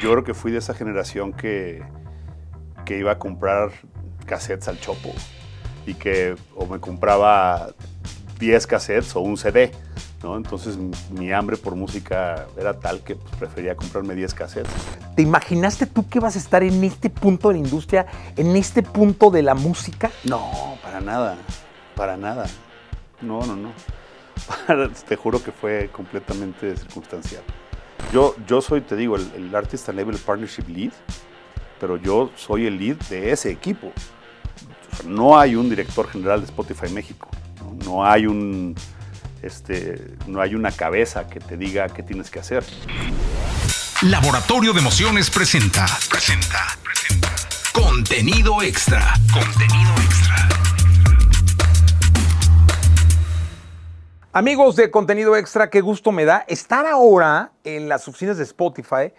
Yo creo que fui de esa generación que, que iba a comprar cassettes al chopo y que o me compraba 10 cassettes o un CD. ¿no? Entonces mi hambre por música era tal que pues, prefería comprarme 10 cassettes. ¿Te imaginaste tú que vas a estar en este punto de la industria, en este punto de la música? No, para nada, para nada. No, no, no. Te juro que fue completamente circunstancial. Yo, yo soy, te digo, el, el Artist and Label Partnership Lead, pero yo soy el lead de ese equipo. no hay un director general de Spotify México. No, hay un, este, no hay una cabeza que te diga qué tienes que hacer. Laboratorio de Emociones presenta. Presenta. presenta. Contenido extra. Contenido extra. Amigos de contenido extra, qué gusto me da estar ahora en las oficinas de Spotify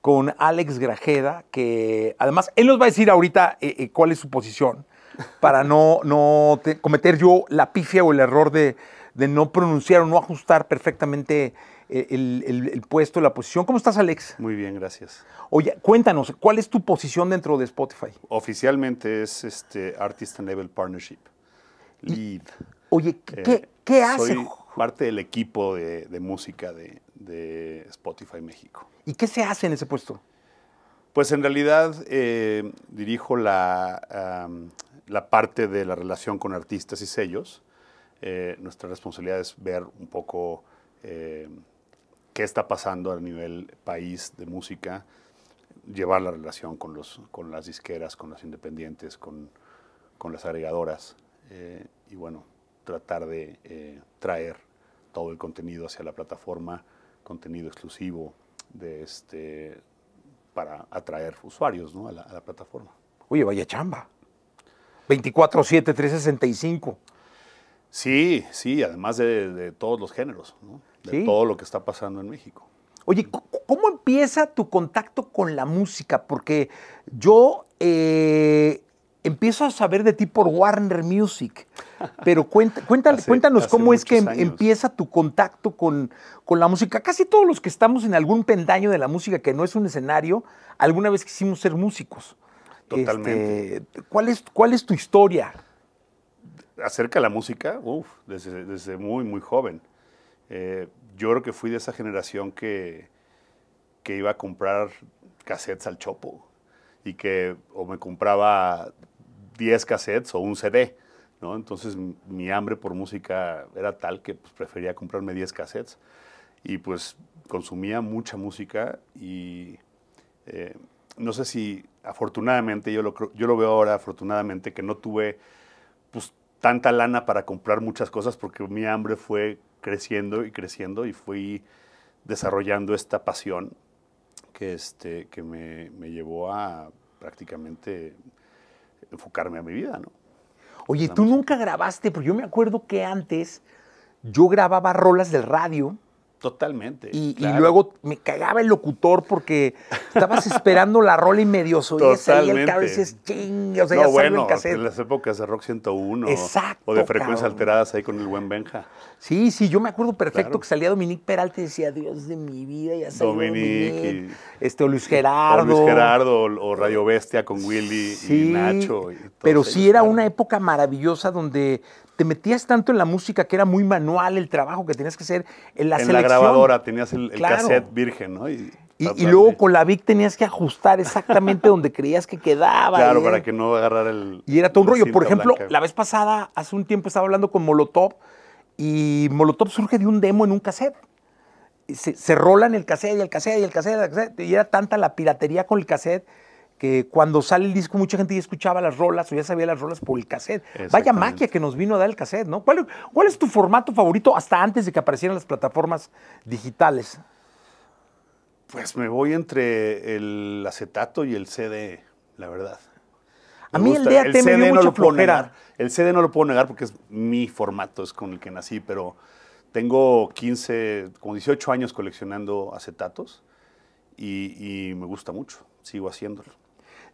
con Alex Grajeda, que además él nos va a decir ahorita eh, eh, cuál es su posición para no, no cometer yo la pifia o el error de, no pronunciar o no ajustar perfectamente eh, el, puesto, la posición. ¿Cómo estás, Alex? Muy bien, gracias. Oye, cuéntanos, ¿cuál es tu posición dentro de Spotify? Oficialmente es este Artist and Level Partnership. Lead. Oye, eh, ¿qué, hace? Soy parte del equipo de, música de, Spotify México. ¿Y qué se hace en ese puesto? Pues en realidad eh, dirijo la, la, parte de la relación con artistas y sellos. Eh, nuestra responsabilidad es ver un poco qué está pasando a nivel país de música, llevar la relación con, los, con las disqueras, con los independientes, con, las agregadoras. y bueno, tratar de eh, traer todo el contenido hacia la plataforma, contenido exclusivo de este, para atraer usuarios ¿no? a, la, plataforma. Oye, vaya chamba. 24-7, 365. Sí, sí, además de, todos los géneros, de todo lo que está pasando en México. Oye, ¿cómo empieza tu contacto con la música? Porque yo eh, empiezo a saber de ti por Warner Music, pero cuéntanos cómo es que em, empieza tu contacto con, la música. Casi todos los que estamos en algún pendaño de la música que no es un escenario, alguna vez quisimos ser músicos. Totalmente. Este, ¿cuál, es, ¿Cuál es tu historia? Acerca de la música, desde, muy, muy joven. Eh, yo creo que fui de esa generación que, que iba a comprar cassettes al chopo y que o me compraba 10 cassettes o un CD. Entonces mi hambre por música era tal que pues, prefería comprarme 10 cassettes y pues consumía mucha música y eh, no sé si afortunadamente, yo lo, yo lo veo ahora afortunadamente, que no tuve pues, tanta lana para comprar muchas cosas porque mi hambre fue creciendo y creciendo y fui desarrollando esta pasión que, este, que me, me llevó a prácticamente enfocarme a mi vida, ¿no? Oye, tú nunca grabaste, porque yo me acuerdo que antes yo grababa rolas del radio Totalmente. Y, luego me cagaba el locutor porque estabas esperando la rola y medio oías ahí el y dices, ching, o sea, bueno, en, las épocas de Rock 101 Exacto, o de frecuencias alteradas ahí con el buen Benja. Sí, sí, yo me acuerdo perfecto que salía Dominique Peralta y decía, Dios de mi vida, ya salió Dominique. este, o Luis Gerardo. O Luis Gerardo o, Radio Bestia con Willy y Nacho. pero sí, era una época maravillosa donde te metías tanto en la música que era muy manual el trabajo que tenías que hacer en la En la grabadora tenías el, cassette virgen, ¿no? Y, luego con la VIC tenías que ajustar exactamente donde creías que quedaba. Claro, para que no agarrara el. Y era todo un rollo. Por ejemplo, la vez pasada, hace un tiempo estaba hablando con Molotov y Molotov surge de un demo en un cassette. Se, se en el cassette y el cassette y el cassette, y el cassette. Y era tanta la piratería con el cassette cuando sale el disco mucha gente ya escuchaba las rolas o ya sabía las rolas por el cassette. Vaya magia que nos vino a dar el cassette, ¿no? ¿Cuál, es tu formato favorito hasta antes de que aparecieran las plataformas digitales? Pues me voy entre el acetato y el CD, la verdad. a mí el DAT me no lo puedo negar. El CD no lo puedo negar porque es mi formato, es con el que nací, pero tengo 15, como 18 años coleccionando acetatos y me gusta mucho, sigo haciéndolo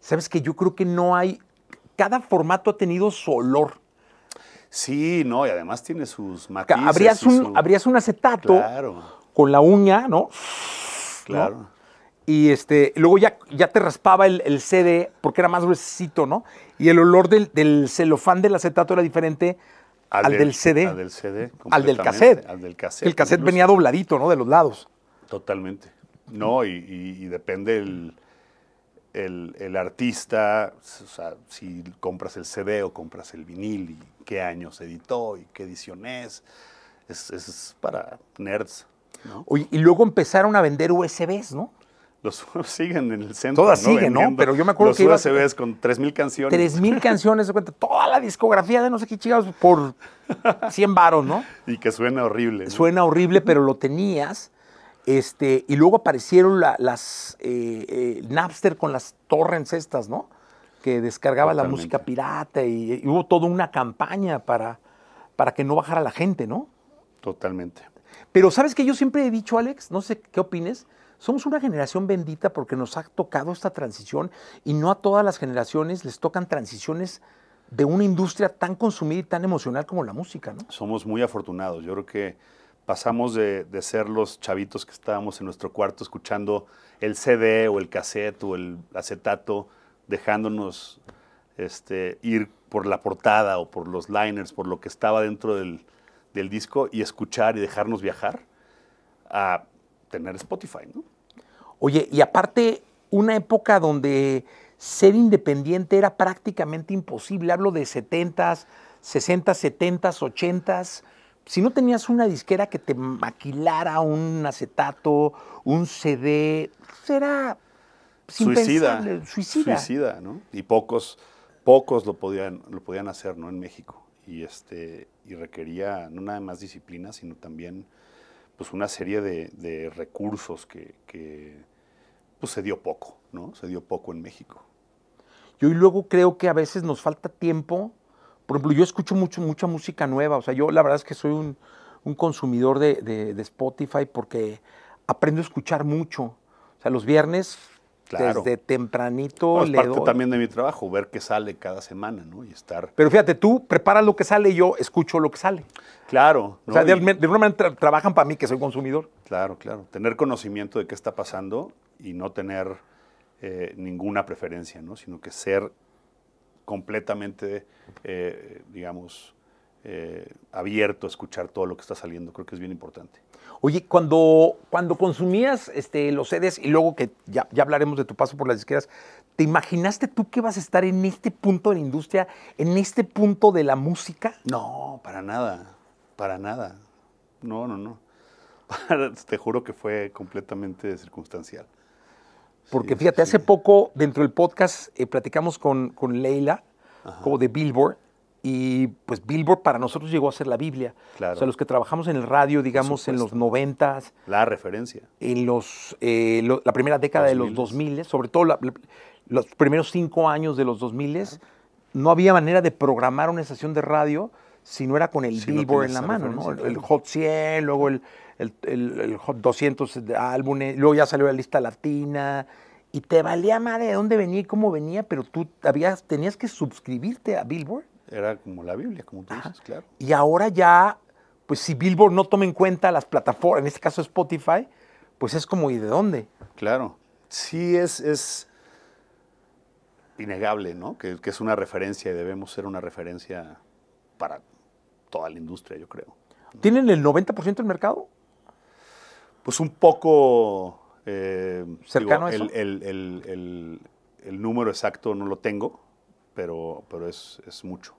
sabes que yo creo que no hay, cada formato ha tenido su olor. Sí, no, y además tiene sus matices. Habrías, un, habrías un acetato claro. con la uña, ¿no? Claro. Y este, luego ya, ya te raspaba el, CD porque era más gruesito, ¿no? Y el olor del, celofán del acetato era diferente al, del, CD. Al del CD. Al del cassette. Al del cassette. El cassette venía dobladito, ¿no? De los lados. Totalmente. No, y, y depende el, el, artista, si compras el CD o compras el vinil y qué años editó y qué edición es, es, para nerds. y luego empezaron a vender USBs, ¿no? Los siguen en el centro. Todas siguen, ¿no? Pero yo me acuerdo los que. Los USBs con 3.000 canciones. 3.000 canciones, cuenta. Toda la discografía de no sé qué chicos por 100 varos, ¿no? Y que suena horrible. Suena horrible, pero lo tenías. Este, y luego aparecieron las eh, eh, Napster con las torrents estas, ¿no? Que descargaba la música pirata y, hubo toda una campaña para, para que no bajara la gente, ¿no? Totalmente. Pero sabes que yo siempre he dicho, Alex, no sé qué opines, somos una generación bendita porque nos ha tocado esta transición y no a todas las generaciones les tocan transiciones de una industria tan consumida y tan emocional como la música, ¿no? Somos muy afortunados. Yo creo que pasamos de, ser los chavitos que estábamos en nuestro cuarto escuchando el CD o el cassette o el acetato, dejándonos este, ir por la portada o por los liners, por lo que estaba dentro del, disco y escuchar y dejarnos viajar, a tener Spotify, Oye, y aparte, una época donde ser independiente era prácticamente imposible. Hablo de 70s, 60s, 70s, 80s si no tenías una disquera que te maquilara un acetato, un CD, pues, era suicida, suicida. ¿no? Y pocos, pocos lo podían, lo podían hacer, ¿no? En México. Y este, y requería no nada más disciplina, sino también pues una serie de, recursos que, pues se dio poco, ¿no? Se dio poco en México. Yo y luego creo que a veces nos falta tiempo por ejemplo, yo escucho mucho, mucha música nueva. O sea, yo la verdad es que soy un, consumidor de, Spotify porque aprendo a escuchar mucho. O sea, los viernes, desde tempranito. es parte también de mi trabajo, ver qué sale cada semana, ¿no? Y estar. Pero fíjate, tú preparas lo que sale y yo escucho lo que sale. Claro. O sea, de, alguna manera trabajan para mí, que soy consumidor. Claro, claro. Tener conocimiento de qué está pasando y no tener eh, ninguna preferencia, ¿no? Sino que ser completamente, eh, digamos, eh, abierto a escuchar todo lo que está saliendo. Creo que es bien importante. Oye, cuando, cuando consumías este, los CDs y luego que ya, ya hablaremos de tu paso por las disqueras, ¿te imaginaste tú que vas a estar en este punto de la industria, en este punto de la música? No, para nada, para nada. No, no, no. Te juro que fue completamente circunstancial. Porque fíjate, hace poco dentro del podcast eh, platicamos con, con Leila, como de Billboard, y pues Billboard para nosotros llegó a ser la Biblia. Claro. O sea, los que trabajamos en el radio, digamos, en los noventas. La referencia. En los, eh, la primera década de los 2000, sobre todo los primeros cinco años de los 2000, miles, no había manera de programar una estación de radio si no era con el Billboard en la mano, ¿no? El, el, Hot 100, luego el, el, 200 álbumes, luego ya salió la lista latina, y te valía madre de dónde venía y cómo venía, pero tú habías, tenías que suscribirte a Billboard. Era como la Biblia, como tú dices, claro. Y ahora ya, pues si Billboard no toma en cuenta las plataformas, en este caso Spotify, pues es como, ¿y de dónde? Claro, sí es, es innegable, ¿no? Que, que es una referencia y debemos ser una referencia para toda la industria, yo creo. ¿Tienen el 90% del mercado? pues un poco... Eh, ¿Cercano a eso? El, número exacto no lo tengo, pero, pero es, mucho.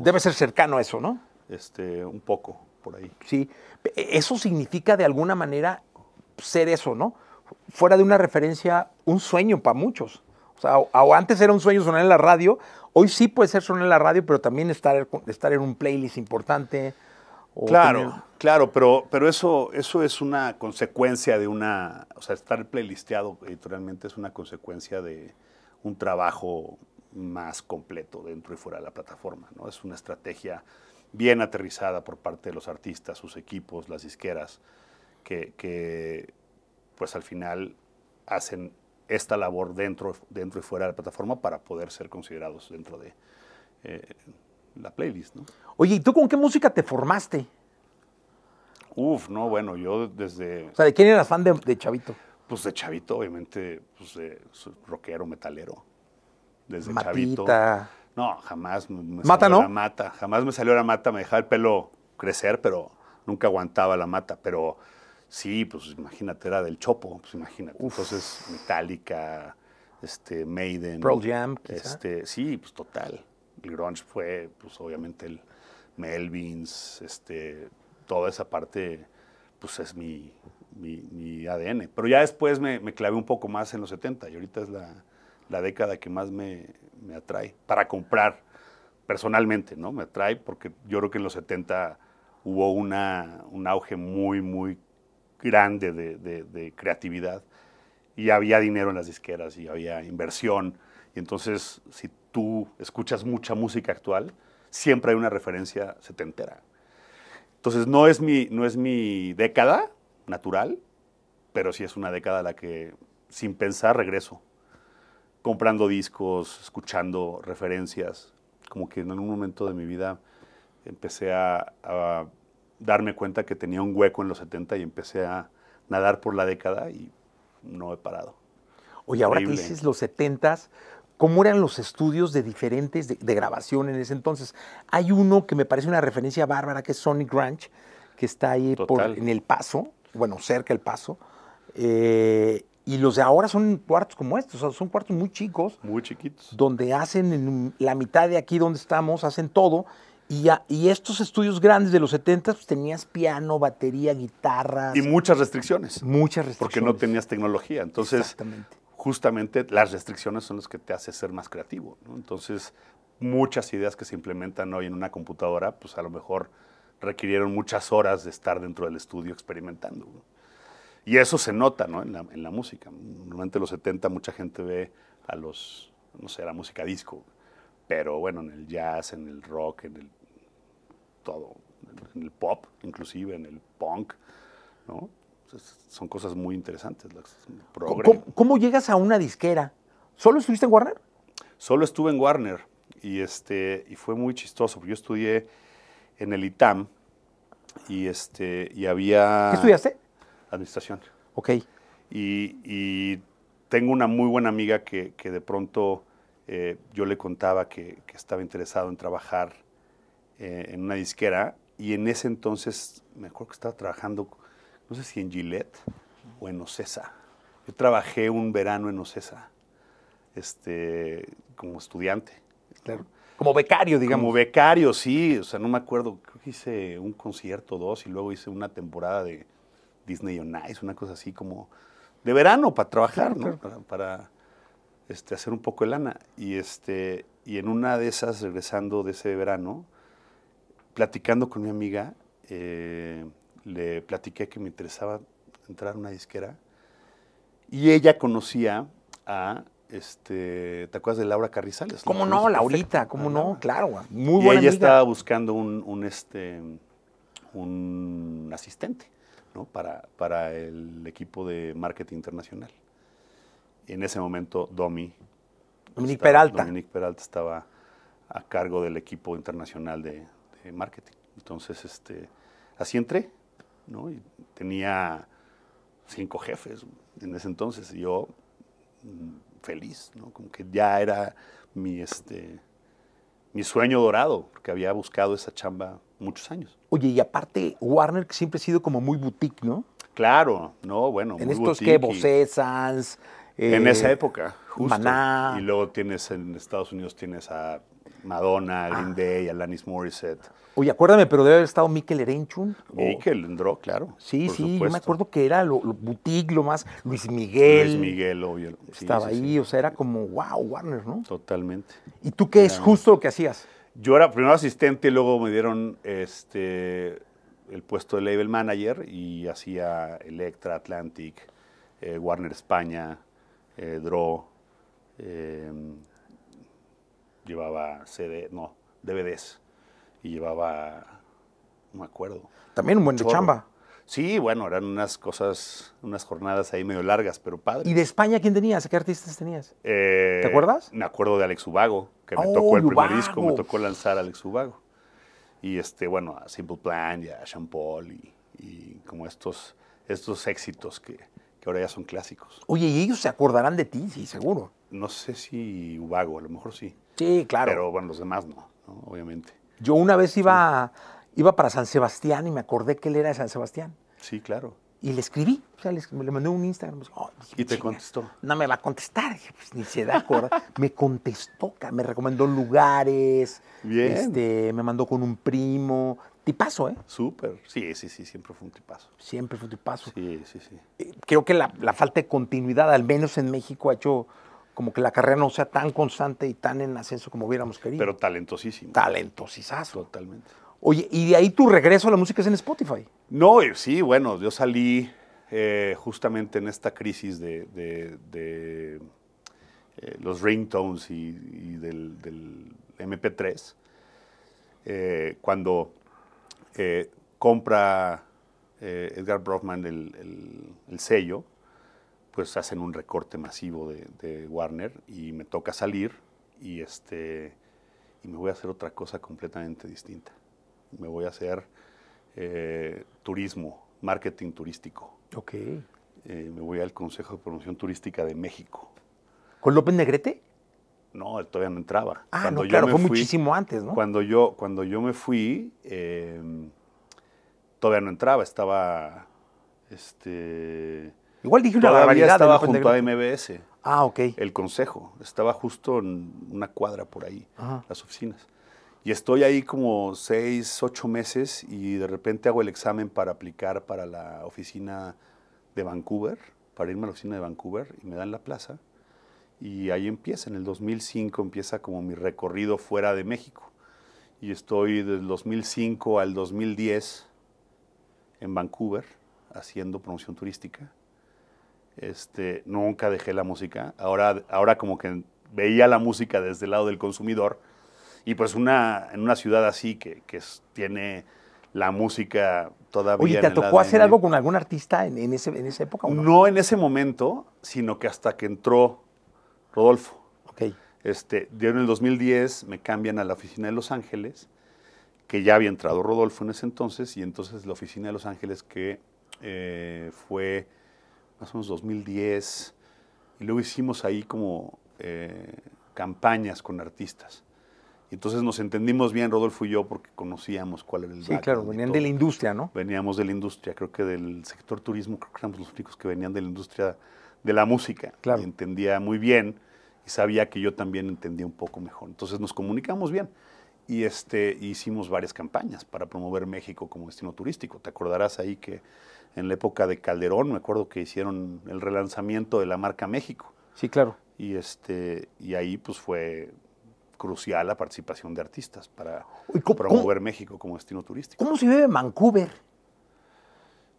debe ser cercano a eso, ¿no? Este, un poco, por ahí. Sí, e, eso significa de alguna manera ser eso, ¿no? Fuera de una referencia, un sueño para muchos. O sea, antes era un sueño sonar en la radio, hoy sí puede ser sonar en la radio, pero también estar, estar en un playlist importante, claro, claro, pero, pero eso, eso es una consecuencia de una, o sea, estar playlisteado editorialmente es una consecuencia de un trabajo más completo dentro y fuera de la plataforma, ¿no? Es una estrategia bien aterrizada por parte de los artistas, sus equipos, las disqueras, que, pues al final hacen esta labor dentro, dentro y fuera de la plataforma para poder ser considerados dentro de, eh, la playlist. ¿no? Oye, ¿y tú con qué música te formaste? Uf, no, bueno, yo desde... O sea, ¿de quién eras fan de, Chavito? Pues de Chavito, obviamente, pues de eh, rockero, metalero. Desde Matita. Chavito. No, jamás me ¿Mata, salió no? la mata. Jamás me salió la mata, me dejaba el pelo crecer, pero nunca aguantaba la mata. Pero sí, pues imagínate, era del Chopo, pues imagínate. Uf. Entonces, Metallica, este, Maiden. Pearl Jam, Este, sí, pues total el grunge fue, pues obviamente, el Melvins, este, toda esa parte, pues es mi, ADN. Pero ya después me, me, clavé un poco más en los 70 y ahorita es la, década que más me, atrae para comprar personalmente, ¿no? Me atrae porque yo creo que en los 70 hubo una, un auge muy, muy grande de, creatividad y había dinero en las disqueras y había inversión. Y entonces, si tú escuchas mucha música actual, siempre hay una referencia setentera. Entonces, no es mi, no es mi década natural, pero sí es una década a la que, sin pensar, regreso. Comprando discos, escuchando referencias. Como que en un momento de mi vida empecé a, darme cuenta que tenía un hueco en los 70 y empecé a nadar por la década y no he parado. Oye, ahora crisis que dices los 70 cómo eran los estudios de diferentes de, grabación en ese entonces. Hay uno que me parece una referencia bárbara, que es Sonic Ranch, que está ahí en El Paso, bueno, cerca El Paso. Eh, y los de ahora son cuartos como estos, o sea, son cuartos muy chicos. Muy chiquitos. Donde hacen en la mitad de aquí donde estamos, hacen todo. Y, estos estudios grandes de los 70 pues, tenías piano, batería, guitarras. Y muchas restricciones. Muchas restricciones. Porque no tenías tecnología. Entonces, Exactamente justamente las restricciones son las que te hacen ser más creativo. Entonces, muchas ideas que se implementan hoy en una computadora, pues a lo mejor requirieron muchas horas de estar dentro del estudio experimentando. Y eso se nota ¿no? en, la, música. Normalmente en los 70 mucha gente ve a los, no sé, a la música disco, pero bueno, en el jazz, en el rock, en el todo, en el pop, inclusive en el punk, ¿no? Pues, son cosas muy interesantes. ¿Cómo, llegas a una disquera? ¿Solo estuviste en Warner? Solo estuve en Warner y, este, y fue muy chistoso, yo estudié en el ITAM y, este, y había... ¿Qué estudiaste? Administración. Ok. Y, tengo una muy buena amiga que, de pronto eh, yo le contaba que, estaba interesado en trabajar eh, en una disquera y en ese entonces me acuerdo que estaba trabajando no sé si en Gillette o en Ocesa. Yo trabajé un verano en Ocesa, este, como estudiante. Claro. Como becario, digamos. Como becario, sí. O sea, no me acuerdo, creo que hice un concierto dos y luego hice una temporada de Disney on Ice, una cosa así como de verano para trabajar, ¿no? Para, este, hacer un poco de lana. Y, este, y en una de esas, regresando de ese verano, platicando con mi amiga, eh, le platiqué que me interesaba entrar a una disquera. Y ella conocía a, este, ¿te acuerdas de Laura Carrizales? ¿Cómo no, Laurita? ¿Cómo no? Claro, muy y ella estaba buscando un, este, un asistente ¿no? para, para el equipo de marketing internacional. En ese momento, Domi. Dominic Peralta. Dominic Peralta estaba a cargo del equipo internacional de, de marketing. Entonces, este, así entré. Y tenía cinco jefes en ese entonces y yo mm, feliz, ¿no? Como que ya era mi, este, mi sueño dorado, porque había buscado esa chamba muchos años. Oye, y aparte, Warner que siempre ha sido como muy boutique, ¿no? Claro, no, bueno. En estos que Bosé, en esa eh, época, justo. Y luego tienes en Estados Unidos tienes a Madonna, ah. Green Day, Alanis Morissette. Oye, acuérdame, pero debe haber estado Mikel Erenchun. Mikel Draw, claro. Sí, sí, yo me acuerdo que era lo, butiglo boutique, lo más, Luis Miguel. Luis Miguel, obvio. estaba ahí, o sea, era como, wow, Warner, ¿no? Totalmente. ¿Y tú qué es justo lo que hacías? Yo era primero asistente y luego me dieron este, el puesto de label manager y hacía Electra, Atlantic, eh, Warner España, eh, Draw. Eh, llevaba CD, no, DVDs y llevaba, un acuerdo. También un buen de chamba. Sí, bueno, eran unas cosas, unas jornadas ahí medio largas, pero padre. ¿Y de España quién tenías? ¿Qué artistas tenías? Eh, ¿Te acuerdas? Me acuerdo de Alex Ubago, que me oh, tocó el primer disco, me tocó lanzar Alex Ubago. Y este, bueno, a Simple Plan y a Sean Paul y, como estos, estos éxitos que, que, ahora ya son clásicos. Oye, ¿y ellos se acordarán de ti? Sí, seguro. No sé si Ubago, a lo mejor sí. Sí, claro. Pero bueno, los demás no, obviamente. Yo una vez iba, iba para San Sebastián y me acordé que él era de San Sebastián. Sí, claro. Y le escribí, o sea, le, mandé un Instagram. Pues, y te contestó. No me va a contestar, dije, pues, ni se da cuenta. me contestó, me recomendó lugares. Este, me mandó con un primo. Tipazo, ¿eh? Súper. Sí, sí, sí, siempre fue un tipazo. Siempre fue un tipazo. Sí, sí, sí. Eh, creo que la falta de continuidad, al menos en México, ha hecho como que la carrera no sea tan constante y tan en ascenso como hubiéramos querido. Pero talentosísimo. Talentosizazo. Totalmente. Oye, ¿y de ahí tu regreso a la música es en Spotify? No, eh, sí, bueno, yo salí eh, justamente en esta crisis de, eh, los ringtones y, del, MP3, cuando compra Edgar Brockman el sello pues hacen un recorte masivo de, Warner y me toca salir y, este, y me voy a hacer otra cosa completamente distinta. Me voy a hacer eh, turismo, marketing turístico. Ok. Eh, me voy al Consejo de Promoción Turística de México. ¿Con López Negrete? No, él todavía no entraba. Ah, no, claro, fue muchísimo antes, ¿no? Cuando yo, cuando yo me fui, eh, todavía no entraba, estaba este, Igual dije una Todavía estaba junto a MBS. Ah, ok. El consejo. Estaba justo en una cuadra por ahí, las oficinas. Y estoy ahí como seis, ocho meses y de repente hago el examen para aplicar para la oficina de Vancouver, para irme a la oficina de Vancouver y me dan la plaza. Y ahí empieza, en el 2005 empieza como mi recorrido fuera de México. Y estoy del 2005 al 2010 en Vancouver haciendo promoción turística este, nunca dejé la música. Ahora, ahora como que veía la música desde el lado del consumidor y pues una, en una ciudad así que, tiene la música todavía. Oye, ¿te tocó hacer algo con algún artista en, esa época? no? en ese momento, sino que hasta que entró Rodolfo. Ok. Este, en el 2010 me cambian a la oficina de Los Ángeles, que ya había entrado Rodolfo en ese entonces, y entonces la oficina de Los Ángeles que eh, fue más o menos 2010, y luego hicimos ahí como eh, campañas con artistas. Y entonces nos entendimos bien, Rodolfo y yo, porque conocíamos cuál era el Sí, claro, venían de la industria, ¿no? Veníamos de la industria, creo que del sector turismo, creo que éramos los únicos que venían de la industria de la música. Claro. Y entendía muy bien y sabía que yo también entendía un poco mejor. Entonces nos comunicamos bien y este, hicimos varias campañas para promover México como destino turístico. Te acordarás ahí que en la época de Calderón, me acuerdo que hicieron el relanzamiento de la marca México. Sí, claro. Y, este, y ahí pues fue crucial la participación de artistas para promover México como destino turístico. ¿Cómo se vive Vancouver?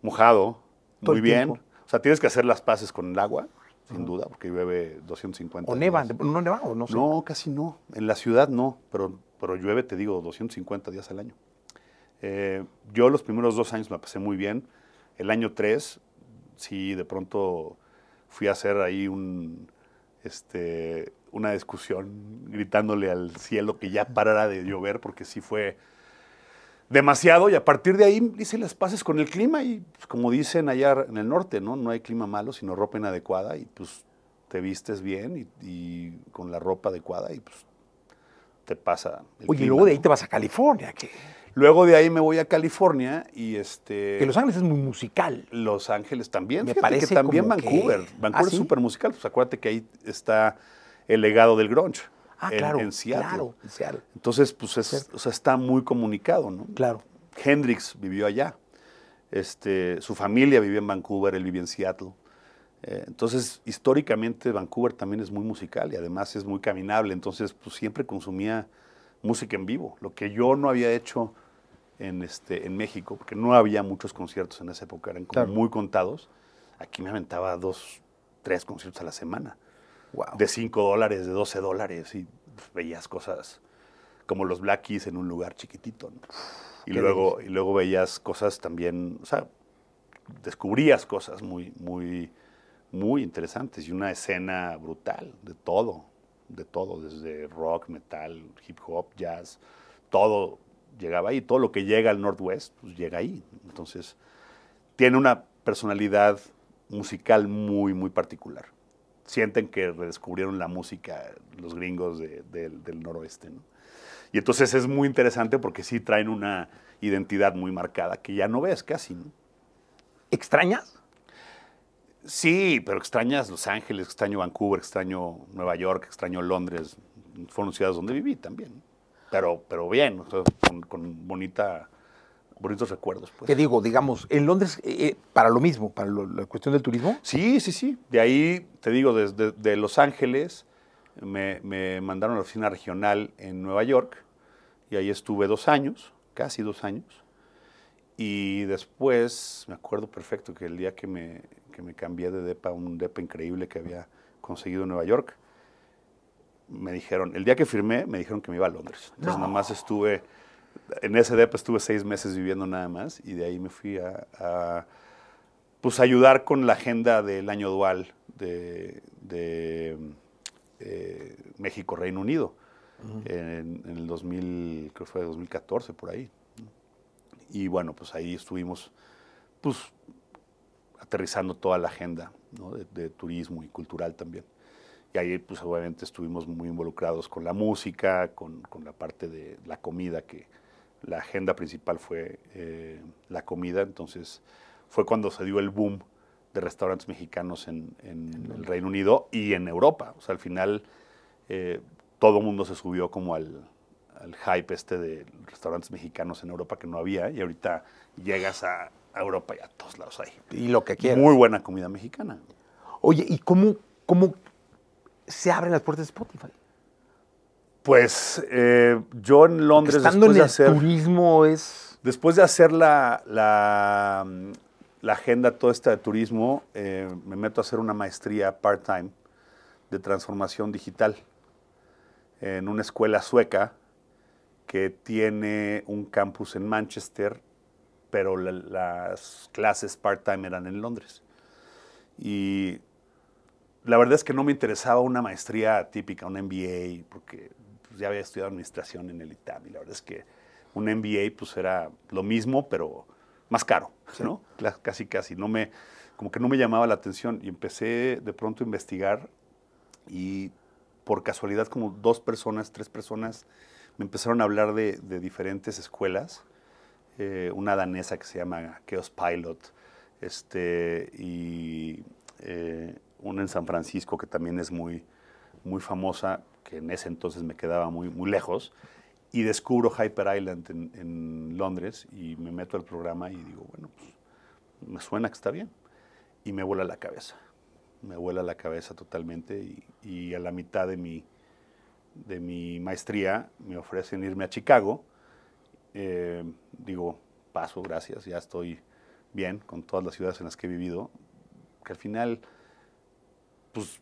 Mojado, muy bien. O sea, tienes que hacer las paces con el agua, sin duda, porque llueve 250. ¿O días. neva? ¿No neva o no sé? No, casi no. En la ciudad no, pero, pero llueve, te digo, 250 días al año. Eh, yo los primeros dos años me pasé muy bien. El año 3, sí, de pronto fui a hacer ahí un, este, una discusión gritándole al cielo que ya parara de llover porque sí fue demasiado y a partir de ahí hice las pases con el clima y pues, como dicen allá en el norte, ¿no? No hay clima malo, sino ropa inadecuada y pues te vistes bien y, con la ropa adecuada y pues te pasa. El y luego de ahí te vas a California. que Luego de ahí me voy a California y este. Que Los Ángeles es muy musical. Los Ángeles también. Me parece que también Vancouver. Vancouver ¿Ah, es súper musical. Pues acuérdate que ahí está el legado del grunge. Ah, claro. En Seattle. Claro, Entonces, pues o sea, está muy comunicado, ¿no? Claro. Hendrix vivió allá. Este, su familia vivía en Vancouver, él vivía en Seattle. Eh, entonces, históricamente Vancouver también es muy musical y además es muy caminable. Entonces, pues siempre consumía música en vivo, lo que yo no había hecho en, este, en México, porque no había muchos conciertos en esa época, eran muy contados. Aquí me aventaba dos, tres conciertos a la semana. De cinco dólares, de 12 dólares, y pues, veías cosas como los blackies en un lugar chiquitito. Y, luego, y luego veías cosas también, o sea, descubrías cosas muy, muy, muy interesantes y una escena brutal de todo, de todo, desde rock, metal, hip hop, jazz, todo llegaba ahí. Todo lo que llega al Northwest, pues llega ahí. Entonces, tiene una personalidad musical muy, muy particular. Sienten que redescubrieron la música los gringos del noroeste. ¿no? Y entonces es muy interesante porque sí traen una identidad muy marcada que ya no ves casi. ¿no? ¿Extrañas? Sí, pero extrañas Los Ángeles, extraño Vancouver, extraño Nueva York, extraño Londres. Fueron ciudades donde viví también pero, pero bien, con, bonita, bonitos recuerdos. Pues. ¿Qué digo? Digamos, en Londres, eh, eh, para lo mismo, para la cuestión del turismo. Sí, sí, sí. De ahí, te digo, desde Los Ángeles me, me mandaron a la oficina regional en Nueva York y ahí estuve dos años, casi dos años. Y después, me acuerdo perfecto que el día que me, que me cambié de DEPA, un DEPA increíble que había conseguido en Nueva York, me dijeron, el día que firmé, me dijeron que me iba a Londres. Entonces, nada más estuve, en ese DEP estuve seis meses viviendo nada más y de ahí me fui a, pues, ayudar con la agenda del año dual de, eh, México-Reino Unido. en, el 2000, creo que fue 2014, por ahí. Y bueno, pues ahí estuvimos, pues, aterrizando toda la agenda de turismo y cultural también. Y ahí, pues obviamente estuvimos muy involucrados con la música, con, la parte de la comida, que la agenda principal fue eh, la comida. Entonces, fue cuando se dio el boom de restaurantes mexicanos en, el Reino Unido y en Europa. O sea, al final eh, todo el mundo se subió como al, hype este de restaurantes mexicanos en Europa que no había y ahorita llegas a, Europa y a todos lados hay. Y lo que quieras. Muy buena comida mexicana. Oye, ¿y cómo, cómo se abren las puertas de Spotify. Pues eh, yo en Londres. estando en el turismo es. Después de hacer la, la, agenda toda esta de turismo, eh, me meto a hacer una maestría part-time de transformación digital en una escuela sueca que tiene un campus en Manchester, pero las clases part-time eran en Londres. Y la verdad es que no me interesaba una maestría típica, un MBA, porque pues, ya había estudiado administración en el ITAM y la verdad es que un MBA pues era lo mismo, pero más caro, ¿no? Casi, casi. No me, como que no me llamaba la atención y empecé de pronto a investigar y por casualidad como dos personas, tres personas me empezaron a hablar de, diferentes escuelas. Eh, una danesa que se llama Chaos Pilot este, y eh, una en San Francisco que también es muy, muy famosa, que en ese entonces me quedaba muy, muy lejos, y descubro Hyper Island en, Londres y me meto al programa y digo, bueno, pues me suena que está bien, y me vuela la cabeza, me vuela la cabeza totalmente y, a la mitad de mi, de mi maestría me ofrecen irme a Chicago, eh, digo, paso, gracias, ya estoy bien con todas las ciudades en las que he vivido, que al final pues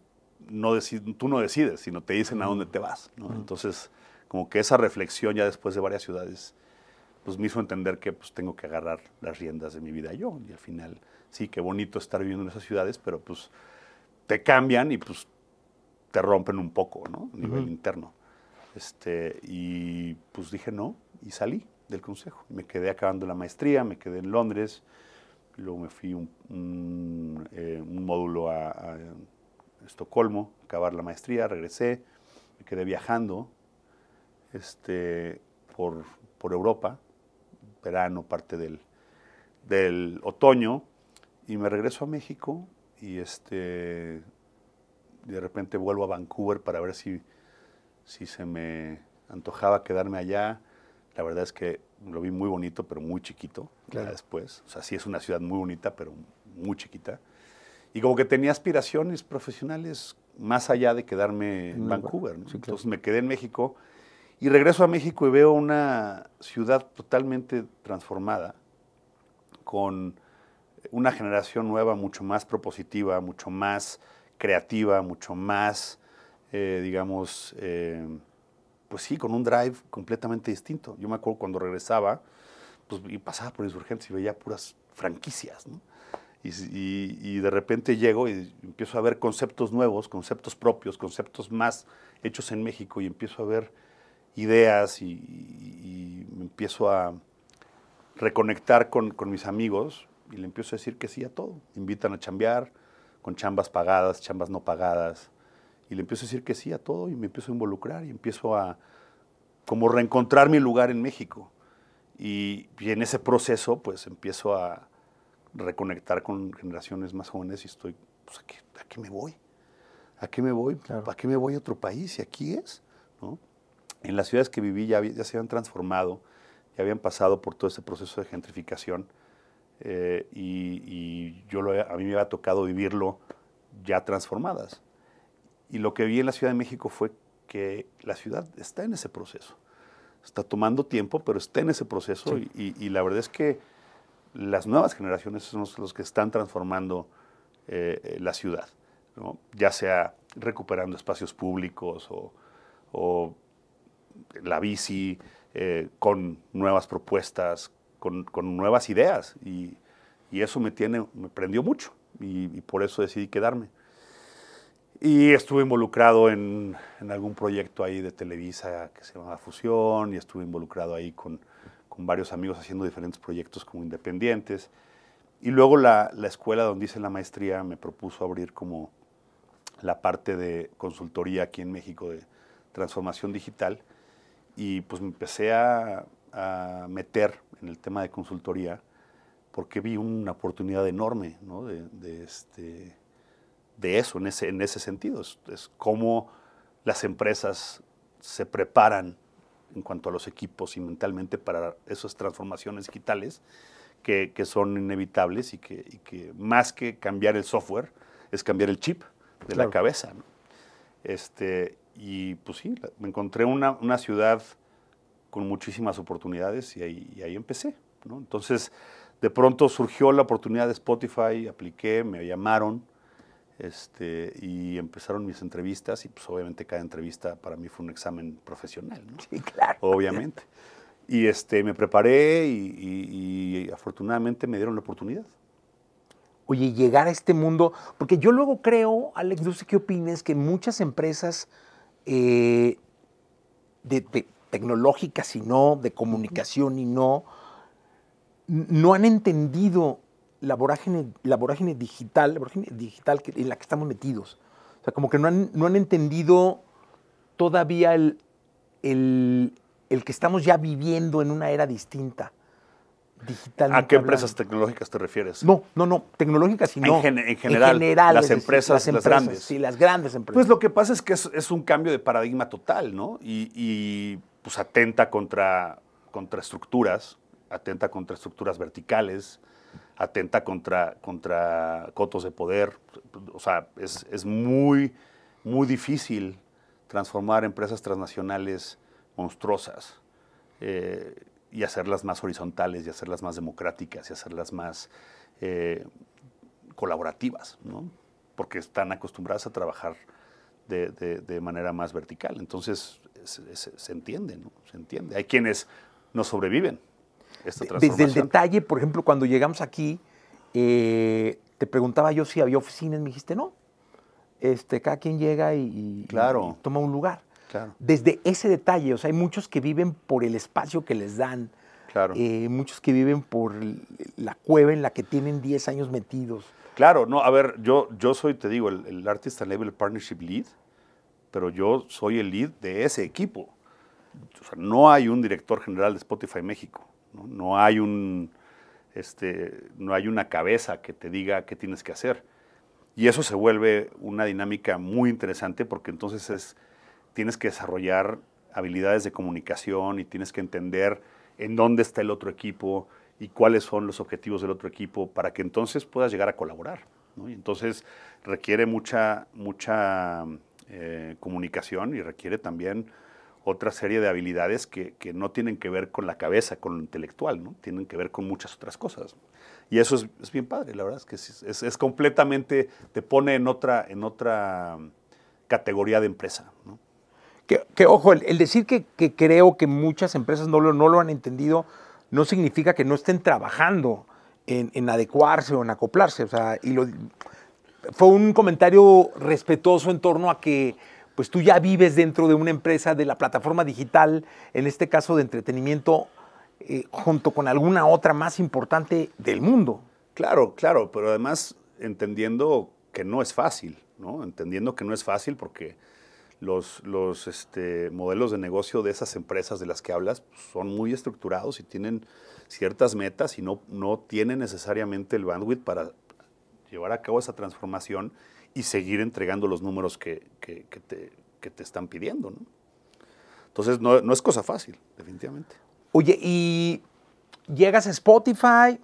no tú no decides, sino te dicen a dónde te vas. Entonces, como que esa reflexión ya después de varias ciudades, pues me hizo entender que pues tengo que agarrar las riendas de mi vida yo. Y al final, sí, qué bonito estar viviendo en esas ciudades, pero pues te cambian y pues te rompen un poco, ¿no? A nivel interno. Este, y pues dije no y salí del consejo. Me quedé acabando la maestría, me quedé en Londres, luego me fui un, eh, módulo a Estocolmo, acabar la maestría, regresé, me quedé viajando este, por, Europa, verano, parte del, otoño, y me regreso a México y este, de repente vuelvo a Vancouver para ver si, si se me antojaba quedarme allá. La verdad es que lo vi muy bonito, pero muy chiquito, después. O sea, sí es una ciudad muy bonita, pero muy chiquita. Y como que tenía aspiraciones profesionales más allá de quedarme en, Vancouver. Entonces me quedé en México y regreso a México y veo una ciudad totalmente transformada, con una generación nueva mucho más propositiva, mucho más creativa, mucho más, eh, digamos, eh, pues sí, con un drive completamente distinto. Yo me acuerdo cuando regresaba, pues y pasaba por insurgentes y veía puras franquicias, ¿no? y, de repente llego y empiezo a ver conceptos nuevos, conceptos propios, conceptos más hechos en México y empiezo a ver ideas y, empiezo a reconectar con, mis amigos y le empiezo a decir que sí a todo. invitan a chambear con chambas pagadas, chambas no pagadas y le empiezo a decir que sí a todo y me empiezo a involucrar y empiezo a como reencontrar mi lugar en México. y en ese proceso pues empiezo a, reconectar con generaciones más jóvenes y estoy, pues, ¿a qué, me voy? ¿A qué me voy? ¿A qué me voy a otro país? ¿Y aquí es? En las ciudades que viví ya, se habían transformado, ya habían pasado por todo ese proceso de gentrificación eh, y, yo a mí me había tocado vivirlo ya transformadas. Y lo que vi en la Ciudad de México fue que la ciudad está en ese proceso. Está tomando tiempo, pero está en ese proceso y la verdad es que las nuevas generaciones son los, que están transformando eh, eh, la ciudad, ya sea recuperando espacios públicos o, la bici, eh, con nuevas propuestas, con, nuevas ideas. Y, eso me, tiene, me prendió mucho y, por eso decidí quedarme. Y estuve involucrado en, en, algún proyecto ahí de Televisa que se llamaba Fusión y estuve involucrado ahí con con varios amigos haciendo diferentes proyectos como independientes. Y luego la, escuela donde hice la maestría me propuso abrir como la parte de consultoría aquí en México de transformación digital y pues me empecé a, meter en el tema de consultoría porque vi una oportunidad enorme de, este, de, eso en ese, en ese sentido. es cómo las empresas se preparan en cuanto a los equipos y mentalmente para esas transformaciones digitales que, son inevitables y que, más que cambiar el software es cambiar el chip de la cabeza. Este, y pues sí, me encontré una, una ciudad con muchísimas oportunidades y ahí, ahí empecé. Entonces, de pronto surgió la oportunidad de Spotify, apliqué, me llamaron este, y empezaron mis entrevistas y pues obviamente cada entrevista para mí fue un examen profesional, Sí, claro. Obviamente. Y este, me preparé y, afortunadamente me dieron la oportunidad. Oye, llegar a este mundo, porque yo luego creo, Alex, no sé qué opinas, que muchas empresas eh, de tecnológicas y no, de comunicación y no, no han entendido la vorágine, vorágine digital, vorágine digital en la que estamos metidos. O sea, como que no han, entendido todavía el, el, que estamos ya viviendo en una era distinta. Digitalmente ¿A qué empresas tecnológicas te refieres? No, no, no, tecnológicas sino en, general, las, empresas, las, grandes. Sí, las grandes empresas. Pues lo que pasa es que es, un cambio de paradigma total, ¿no? Y, pues atenta contra, contra estructuras, atenta contra estructuras verticales, atenta contra, contra cotos de poder. O sea, es, muy, muy difícil transformar empresas transnacionales monstruosas eh, y hacerlas más horizontales y hacerlas más democráticas y hacerlas más eh, colaborativas, porque están acostumbradas a trabajar de, manera más vertical. Entonces, se, entiende, ¿no? Se entiende. Hay quienes no sobreviven, desde el detalle, por ejemplo, cuando llegamos aquí, eh, te preguntaba yo si había oficinas, me dijiste no. Este, cada quien llega y, toma un lugar. Desde ese detalle, o sea, hay muchos que viven por el espacio que les dan, claro. Eh, muchos que viven por la cueva en la que tienen 10 años metidos. Claro, no, a ver, yo, yo soy, te digo, el, Artista Artist Level Partnership Lead, pero yo soy el lead de ese equipo. no hay un director general de Spotify México. No, hay este, no hay una cabeza que te diga qué tienes que hacer. Y eso se vuelve una dinámica muy interesante porque entonces tienes que desarrollar habilidades de comunicación y tienes que entender en dónde está el otro equipo y cuáles son los objetivos del otro equipo para que entonces puedas llegar a colaborar. Y entonces requiere mucha, mucha eh, comunicación y requiere también otra serie de habilidades que, no tienen que ver con la cabeza, con lo intelectual, ¿no? Tienen que ver con muchas otras cosas. Y eso es, bien padre, la verdad es que es, es, completamente, te pone en otra, en otra categoría de empresa, Que, ojo, el, decir que, creo que muchas empresas no lo, no lo han entendido no significa que no estén trabajando en, en adecuarse o en acoplarse. O sea, y lo, fue un comentario respetuoso en torno a que pues tú ya vives dentro de una empresa, de la plataforma digital, en este caso de entretenimiento, eh, junto con alguna otra más importante del mundo. Claro, claro, pero además entendiendo que no es fácil, ¿no? Entendiendo que no es fácil porque los, este, modelos de negocio de esas empresas de las que hablas pues, son muy estructurados y tienen ciertas metas y no, no tienen necesariamente el bandwidth para llevar a cabo esa transformación y seguir entregando los números que, que, te, que te, están pidiendo. ¿no? Entonces, no, no, es cosa fácil, definitivamente. Oye, y llegas a Spotify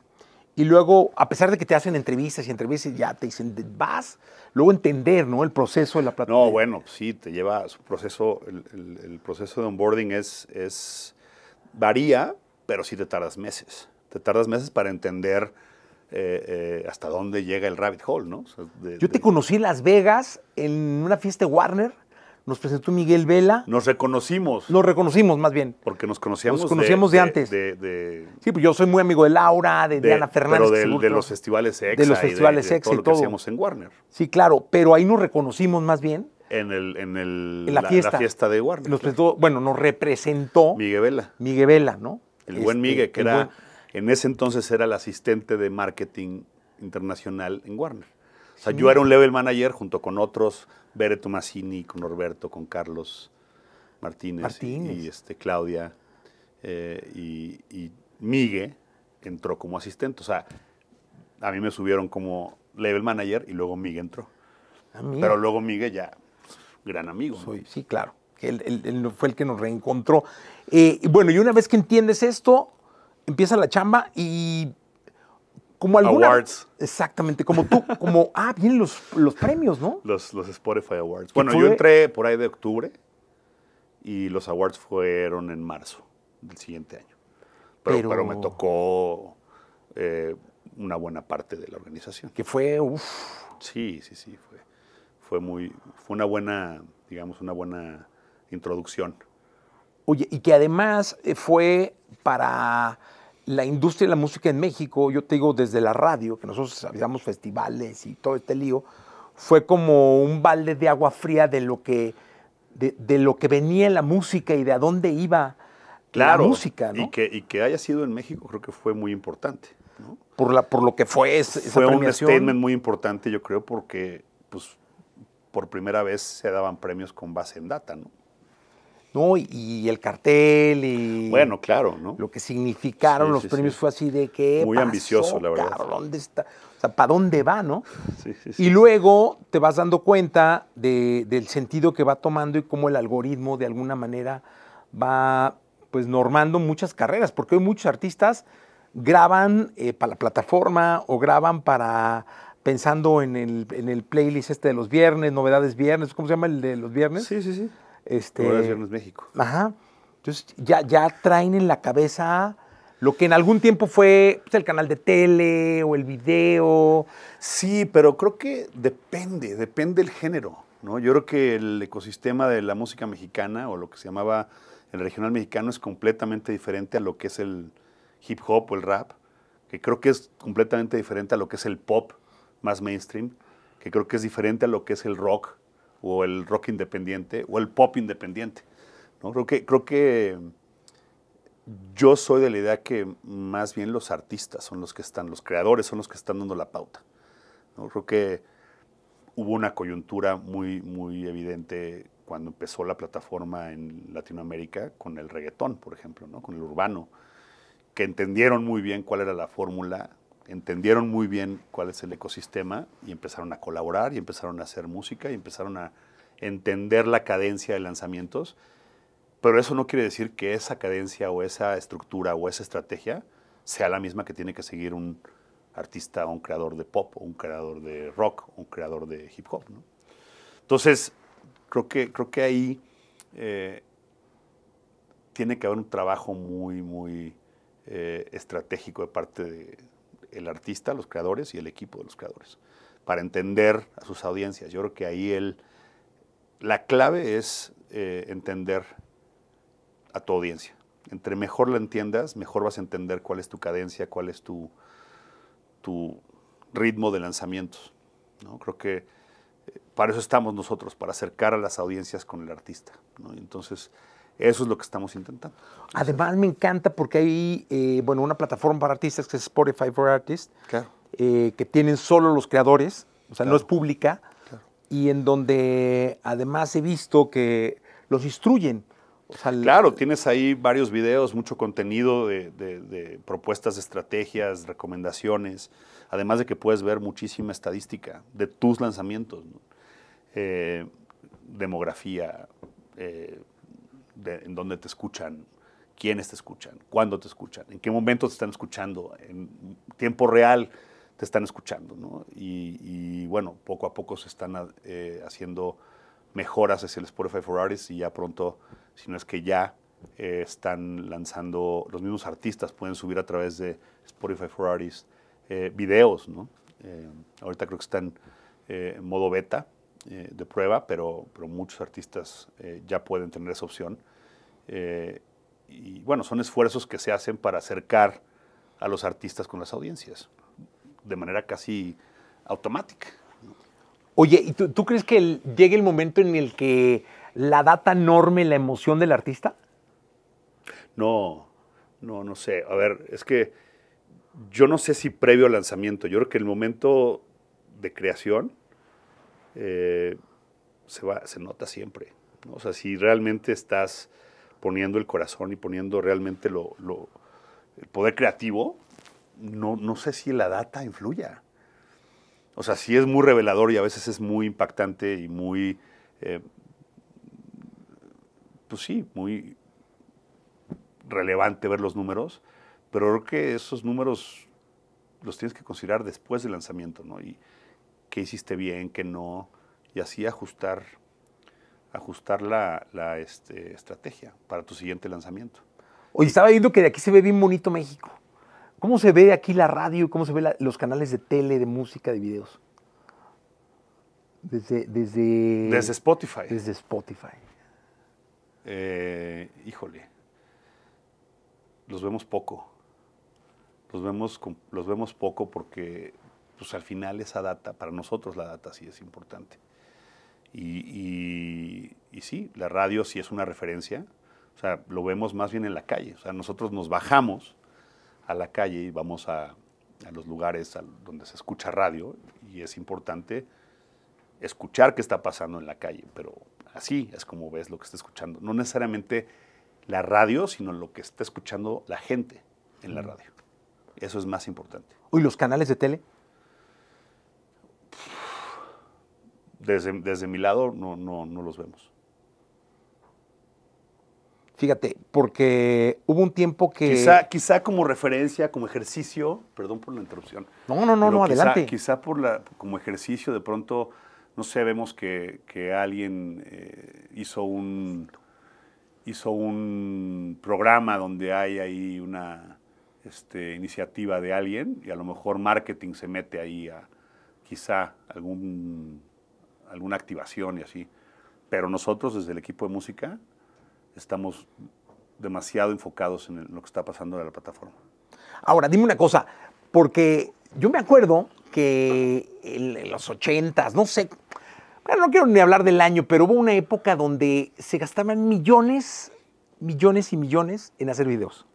y luego, a pesar de que te hacen entrevistas y entrevistas, ya te dicen, vas, luego entender ¿no? el proceso de la plataforma. No, bueno, pues sí, te lleva su proceso, el, el, proceso de onboarding es, es, varía, pero sí te tardas meses. Te tardas meses para entender eh, eh, hasta dónde llega el rabbit hole, ¿no? Yo te conocí en Las Vegas, en una fiesta de Warner. Nos presentó Miguel Vela. Nos reconocimos. Nos reconocimos, más bien. Porque nos conocíamos. Nos conocíamos de, antes. Sí, pues yo soy muy amigo de Laura, de, Diana Fernández. de los festivales exa. De los festivales y Lo que hacíamos en Warner. Sí, claro, pero ahí nos reconocimos más bien. En, el, en, la, fiesta. de Warner. bueno, nos representó. Miguel Vela. Miguel Vela, ¿no? El buen este, Miguel, que era. En ese entonces era el asistente de marketing internacional en Warner. O sea, yo era un level manager junto con otros, Bere Tomasini, con Norberto, con Carlos Martínez, Y, este, Claudia eh, y, miguel Migue entró como asistente. O sea, a mí me subieron como level manager y luego Migue entró. Ah, Pero luego Migue ya, gran amigo. sí, claro. Él, fue el que nos reencontró. Eh, bueno, y una vez que entiendes esto, empieza la chamba y como alguna, Awards. Exactamente, como tú, como, ah, vienen los, premios, ¿no? Los, Spotify Awards. Bueno, yo entré por ahí de octubre y los awards fueron en marzo del siguiente año. Pero, pero, me tocó eh, una buena parte de la organización. Que fue, Sí, sí, sí, fue, fue muy, fue una buena, digamos, una buena introducción y que además eh, fue para la industria de la música en México, yo te digo desde la radio, que nosotros habíamos festivales y todo este lío, fue como un balde de agua fría de lo que, de, lo que venía en la música y de a dónde iba la música. ¿no? Y, que, y que haya sido en México creo que fue muy importante. Por, la, por lo que fue esa Fue un statement muy importante, yo creo, porque pues, por primera vez se daban premios con base en data, ¿no? ¿no? Y, el cartel y. Bueno, claro, ¿no? Lo que significaron los premios fue así de que. Muy ambicioso, la verdad. ¿Para ¿dónde está? O sea, ¿para dónde va, no? Y luego te vas dando cuenta de, del sentido que va tomando y cómo el algoritmo de alguna manera va pues normando muchas carreras, porque hoy muchos artistas graban eh, para la plataforma o graban para pensando en el, en el playlist este de los viernes, novedades viernes, ¿cómo se llama el de los viernes? Sí, sí, sí. Este, México. Ajá. Entonces ya, traen en la cabeza lo que en algún tiempo fue pues, el canal de tele o el video. Sí, pero creo que depende, depende el género. ¿no? Yo creo que el ecosistema de la música mexicana o lo que se llamaba el regional mexicano es completamente diferente a lo que es el hip hop o el rap, que creo que es completamente diferente a lo que es el pop más mainstream, que creo que es diferente a lo que es el rock o el rock independiente o el pop independiente. ¿no? Creo, que, creo que yo soy de la idea que más bien los artistas son los que están, los creadores son los que están dando la pauta. ¿no? Creo que hubo una coyuntura muy, muy evidente cuando empezó la plataforma en Latinoamérica con el reggaetón, por ejemplo, ¿no? con el urbano, que entendieron muy bien cuál era la fórmula entendieron muy bien cuál es el ecosistema y empezaron a colaborar y empezaron a hacer música y empezaron a entender la cadencia de lanzamientos. Pero eso no quiere decir que esa cadencia o esa estructura o esa estrategia sea la misma que tiene que seguir un artista o un creador de pop o un creador de rock o un creador de hip hop. Entonces, creo que, creo que ahí eh, tiene que haber un trabajo muy, muy eh, estratégico de parte de el artista, los creadores y el equipo de los creadores, para entender a sus audiencias. Yo creo que ahí el, la clave es eh, entender a tu audiencia. Entre mejor la entiendas, mejor vas a entender cuál es tu cadencia, cuál es tu, ritmo de lanzamientos. ¿no? Creo que eh, para eso estamos nosotros, para acercar a las audiencias con el artista. Entonces, eso es lo que estamos intentando. Además, me encanta porque hay, eh, bueno, una plataforma para artistas que es Spotify for Artists, eh, que tienen solo los creadores, o sea, no es pública, y en donde además he visto que los instruyen. claro, tienes ahí varios videos, mucho contenido de, propuestas, estrategias, recomendaciones, además de que puedes ver muchísima estadística de tus lanzamientos, eh, demografía, en dónde te escuchan, quiénes te escuchan, cuándo te escuchan, en qué momento te están escuchando, en tiempo real te están escuchando, ¿no? Y, bueno, poco a poco se están eh, haciendo mejoras hacia el Spotify for Artists y ya pronto, si no es que ya eh, están lanzando, los mismos artistas pueden subir a través de Spotify for Artists eh, videos, ¿no? ahorita creo que están en modo beta, eh, de prueba, pero, pero muchos artistas eh, ya pueden tener esa opción. Eh, y bueno, son esfuerzos que se hacen para acercar a los artistas con las audiencias, de manera casi automática. Oye, ¿y tú, crees que llegue el momento en el que la data norme la emoción del artista? No, no, no sé. A ver, es que yo no sé si previo al lanzamiento, yo creo que el momento de creación eh, se, va, se nota siempre. ¿no? O sea, si realmente estás poniendo el corazón y poniendo realmente el poder creativo, no, no sé si la data influya. O sea, si es muy revelador y a veces es muy impactante y muy, eh, pues sí, muy relevante ver los números, pero creo que esos números los tienes que considerar después del lanzamiento, ¿no? Y, qué hiciste bien, qué no, y así ajustar, ajustar la, este, estrategia para tu siguiente lanzamiento. Oye, estaba viendo que de aquí se ve bien bonito México. ¿Cómo se ve aquí la radio? ¿Cómo se ven los canales de tele, de música, de videos? Desde, desde, Spotify. Desde Spotify. Eh, híjole, los vemos poco. Los vemos, los vemos poco porque pues al final esa data, para nosotros la data sí es importante. Y, sí, la radio sí es una referencia, o sea, lo vemos más bien en la calle, o sea, nosotros nos bajamos a la calle y vamos a, los lugares donde se escucha radio y es importante escuchar qué está pasando en la calle, pero así es como ves lo que está escuchando, no necesariamente la radio, sino lo que está escuchando la gente en la radio. Eso es más importante. ¿Y los canales de tele? desde, mi lado no, no, no los vemos. Fíjate, porque hubo un tiempo que. Quizá, como referencia, como ejercicio, perdón por la interrupción. No, no, no, no, adelante. Quizá por la, como ejercicio, de pronto, no sé, vemos que, alguien eh, hizo un hizo un programa donde hay ahí una este, iniciativa de alguien y a lo mejor marketing se mete ahí a quizá algún alguna activación y así. Pero nosotros desde el equipo de música estamos demasiado enfocados en lo que está pasando en la plataforma. Ahora, dime una cosa, porque yo me acuerdo que en los ochentas, no sé, no quiero ni hablar del año, pero hubo una época donde se gastaban millones, millones y millones en hacer videos.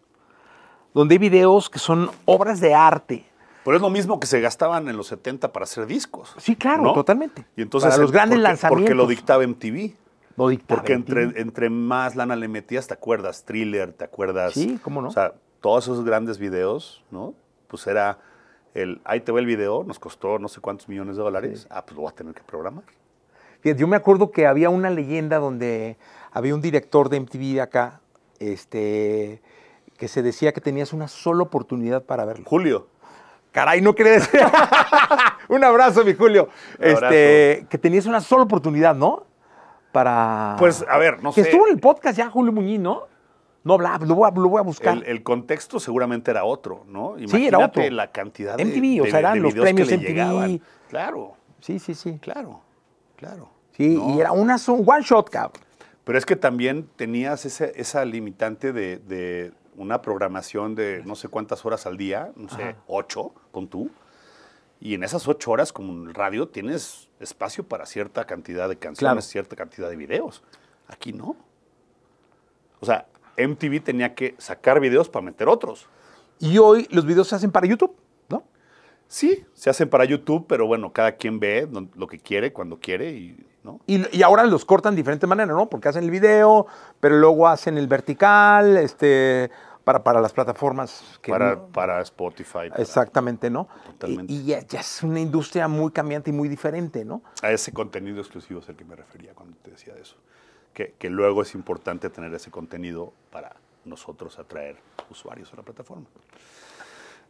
Donde hay videos que son obras de arte, pero es lo mismo que se gastaban en los 70 para hacer discos. Sí, claro, totalmente. Y entonces, los grandes lanzamientos. Porque lo dictaba MTV. Lo dictaba Porque entre, entre más lana le metías, ¿te acuerdas? Thriller, ¿te acuerdas? Sí, cómo no. O sea, todos esos grandes videos, ¿no? Pues era el, ahí te ve el video, nos costó no sé cuántos millones de dólares, ah, pues lo voy a tener que programar. Bien, yo me acuerdo que había una leyenda donde había un director de MTV acá, este, que se decía que tenías una sola oportunidad para verlo. Julio. Caray, no crees? decir. un abrazo, mi Julio. Este, que tenías una sola oportunidad, ¿no? Para. Pues, a ver, no que estuvo en el podcast ya Julio Muñiz, ¿no? No, bla, lo, voy a, buscar. El, contexto seguramente era otro, ¿no? sí, era otro. la cantidad de. MTV, o sea, eran los premios MTV. Llegaban. Claro. Sí, sí, sí. Claro, claro. Sí, y era una one shot, cabrón. Pero es que también tenías esa, esa limitante de una programación de no sé cuántas horas al día, no sé, ocho, con tú. Y en esas ocho horas, como en radio, tienes espacio para cierta cantidad de canciones, cierta cantidad de videos. Aquí no. O sea, MTV tenía que sacar videos para meter otros. Y hoy los videos se hacen para YouTube, ¿no? Sí, se hacen para YouTube, pero bueno, cada quien ve lo que quiere, cuando quiere y ¿no? Y, y, ahora los cortan de diferente manera, ¿no? Porque hacen el video, pero luego hacen el vertical, este, para, las plataformas. Que para, Spotify. exactamente, ¿no? Totalmente. Y, ya, es una industria muy cambiante y muy diferente, ¿no? A ese contenido exclusivo es el que me refería cuando te decía eso. Que, que luego es importante tener ese contenido para nosotros atraer usuarios a la plataforma.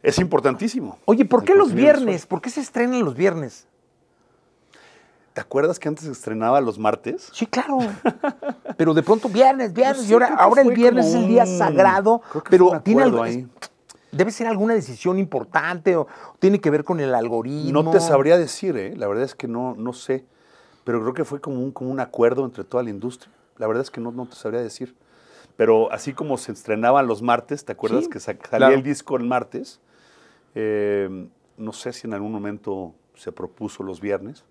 Es importantísimo. Oye, ¿por qué los viernes? ¿Por qué se estrenan los viernes? ¿Te acuerdas que antes se estrenaba los martes? Sí, claro. pero de pronto viernes, viernes. Pues y ahora, ahora el viernes es el día sagrado. pero tiene algo ahí. Debe ser alguna decisión importante o tiene que ver con el algoritmo. No te sabría decir, ¿eh? la verdad es que no, no sé. Pero creo que fue como un, como un acuerdo entre toda la industria. La verdad es que no, te sabría decir. Pero así como se estrenaban los martes, ¿te acuerdas que salía el disco el martes? Eh, no sé si en algún momento se propuso los viernes.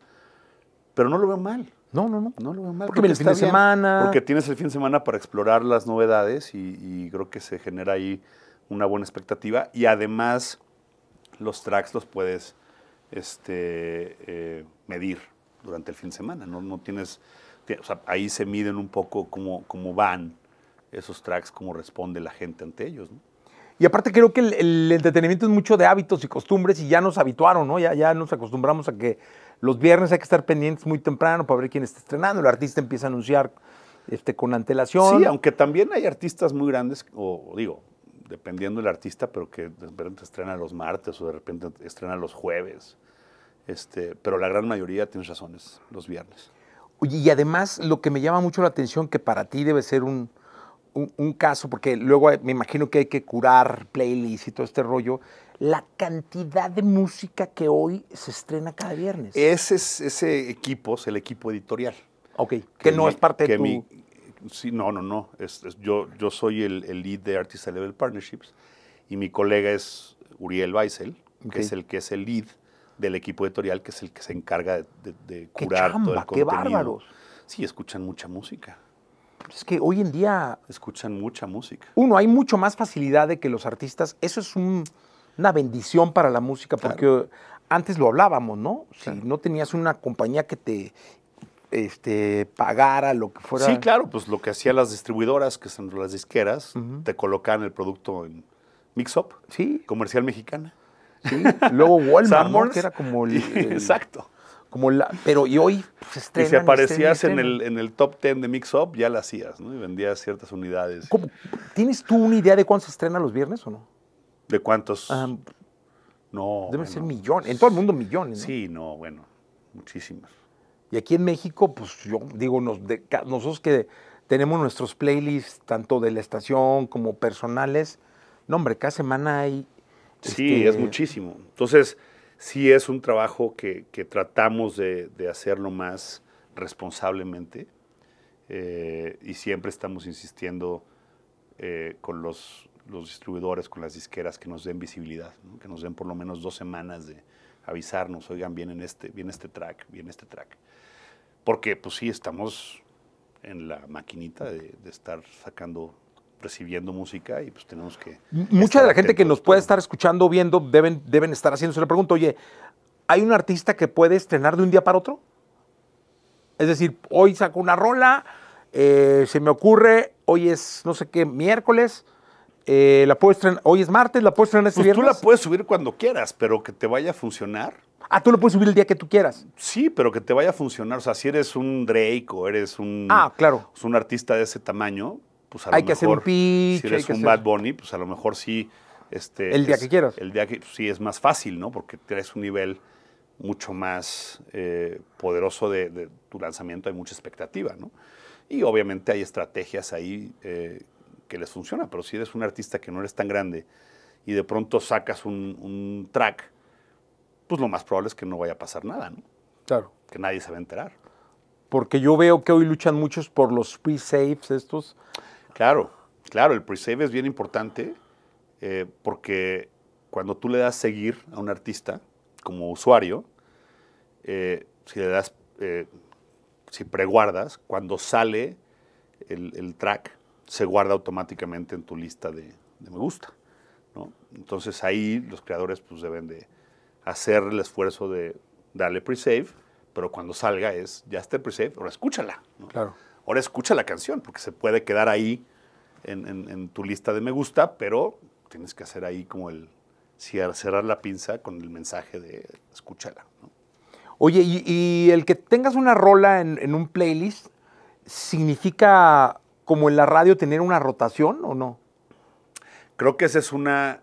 Pero no lo veo mal. No, no, no. No lo veo mal. Porque, el fin de semana. Porque tienes el fin de semana para explorar las novedades y, creo que se genera ahí una buena expectativa. Y además, los tracks los puedes este, eh, medir durante el fin de semana. No, tienes. ahí se miden un poco cómo, cómo van esos tracks, cómo responde la gente ante ellos. Y aparte creo que el, entretenimiento es mucho de hábitos y costumbres y ya nos habituaron, ¿no? Ya, ya nos acostumbramos a que los viernes hay que estar pendientes muy temprano para ver quién está estrenando. El artista empieza a anunciar este, con antelación. Sí, aunque también hay artistas muy grandes, o digo, dependiendo del artista, pero que de repente estrena los martes o de repente estrena los jueves. Este, pero la gran mayoría, tiene razones, los viernes. y además lo que me llama mucho la atención, que para ti debe ser un, un caso, porque luego me imagino que hay que curar playlists y todo este rollo, la cantidad de música que hoy se estrena cada viernes. Ese, es, ese equipo es el equipo editorial. Ok, que, no es parte de tu... no, no, no. yo, yo soy el, lead de Artist Level Partnerships y mi colega es Uriel Weissel, que es el que es el lead del equipo editorial, que es el que se encarga de, curar todo el contenido. ¡Qué bárbaros! Sí, escuchan mucha música. Es que hoy en día... Escuchan mucha música. Uno, hay mucho más facilidad de que los artistas. Eso es un una bendición para la música, porque antes lo hablábamos, ¿no? Si no tenías una compañía que te este, pagara lo que fuera. Sí, claro, pues lo que hacían las distribuidoras, que son las disqueras, te colocaban el producto en Mix-Up, comercial mexicana. Luego Walmart, que era como el, Exacto. Como la, pero y hoy pues, se Y si aparecías En, el, en, el, top 10 de Mix Up, ya la hacías, ¿no? Y vendías ciertas unidades. ¿Tienes tú una idea de cuándo se estrena los viernes o no? ¿De cuántos? Ah, no. Deben ser millones. En todo el mundo millones. Sí, no, bueno, muchísimas. Y aquí en México, pues yo digo, nos, de, nosotros que tenemos nuestros playlists, tanto de la estación como personales, no, hombre, cada semana hay. Sí, este, es muchísimo. Entonces, sí es un trabajo que, tratamos de, hacerlo más responsablemente eh, y siempre estamos insistiendo eh, con los los distribuidores, con las disqueras, que nos den visibilidad, que nos den por lo menos dos semanas de avisarnos, oigan, viene este, viene este track, viene este track. Porque pues sí, estamos en la maquinita de, estar sacando recibiendo música y pues tenemos que... Mucha de la gente que nos puede estar escuchando, viendo, deben, deben estar haciéndose la pregunta, oye, ¿hay un artista que puede estrenar de un día para otro? Es decir, hoy saco una rola, eh, se me ocurre, hoy es no sé qué, miércoles, eh, la puedes Hoy es martes, la puedes estrenar este pues Tú la puedes subir cuando quieras, pero que te vaya a funcionar. Ah, tú lo puedes subir el día que tú quieras. Sí, pero que te vaya a funcionar. O sea, si eres un Drake o eres un. Ah, claro. Es pues, un artista de ese tamaño, pues a hay que Hacer un pitch, si eres un Bad Bunny, pues a lo mejor sí. Este, el día que quieras. El día que sí es más fácil, ¿no? Porque traes un nivel mucho más eh, poderoso de, tu lanzamiento, hay mucha expectativa, ¿no? Y obviamente hay estrategias ahí eh, que les funciona, pero si eres un artista que no eres tan grande y de pronto sacas un, track, pues lo más probable es que no vaya a pasar nada, ¿no? Claro. Que nadie se va a enterar. Porque yo veo que hoy luchan muchos por los pre-saves estos. Claro, claro, el pre-save es bien importante eh, porque cuando tú le das seguir a un artista como usuario, eh, si le das, eh, si preguardas, cuando sale el, track, se guarda automáticamente en tu lista de, me gusta. Entonces ahí los creadores pues deben de hacer el esfuerzo de darle pre-save, pero cuando salga es, ya está el pre-save, ahora escúchala. Claro. Ahora escucha la canción, porque se puede quedar ahí en, tu lista de me gusta, pero tienes que hacer ahí como el cerrar la pinza con el mensaje de escúchala. Oye, y, el que tengas una rola en un playlist significa como en la radio tener una rotación o no? Creo que esa es una...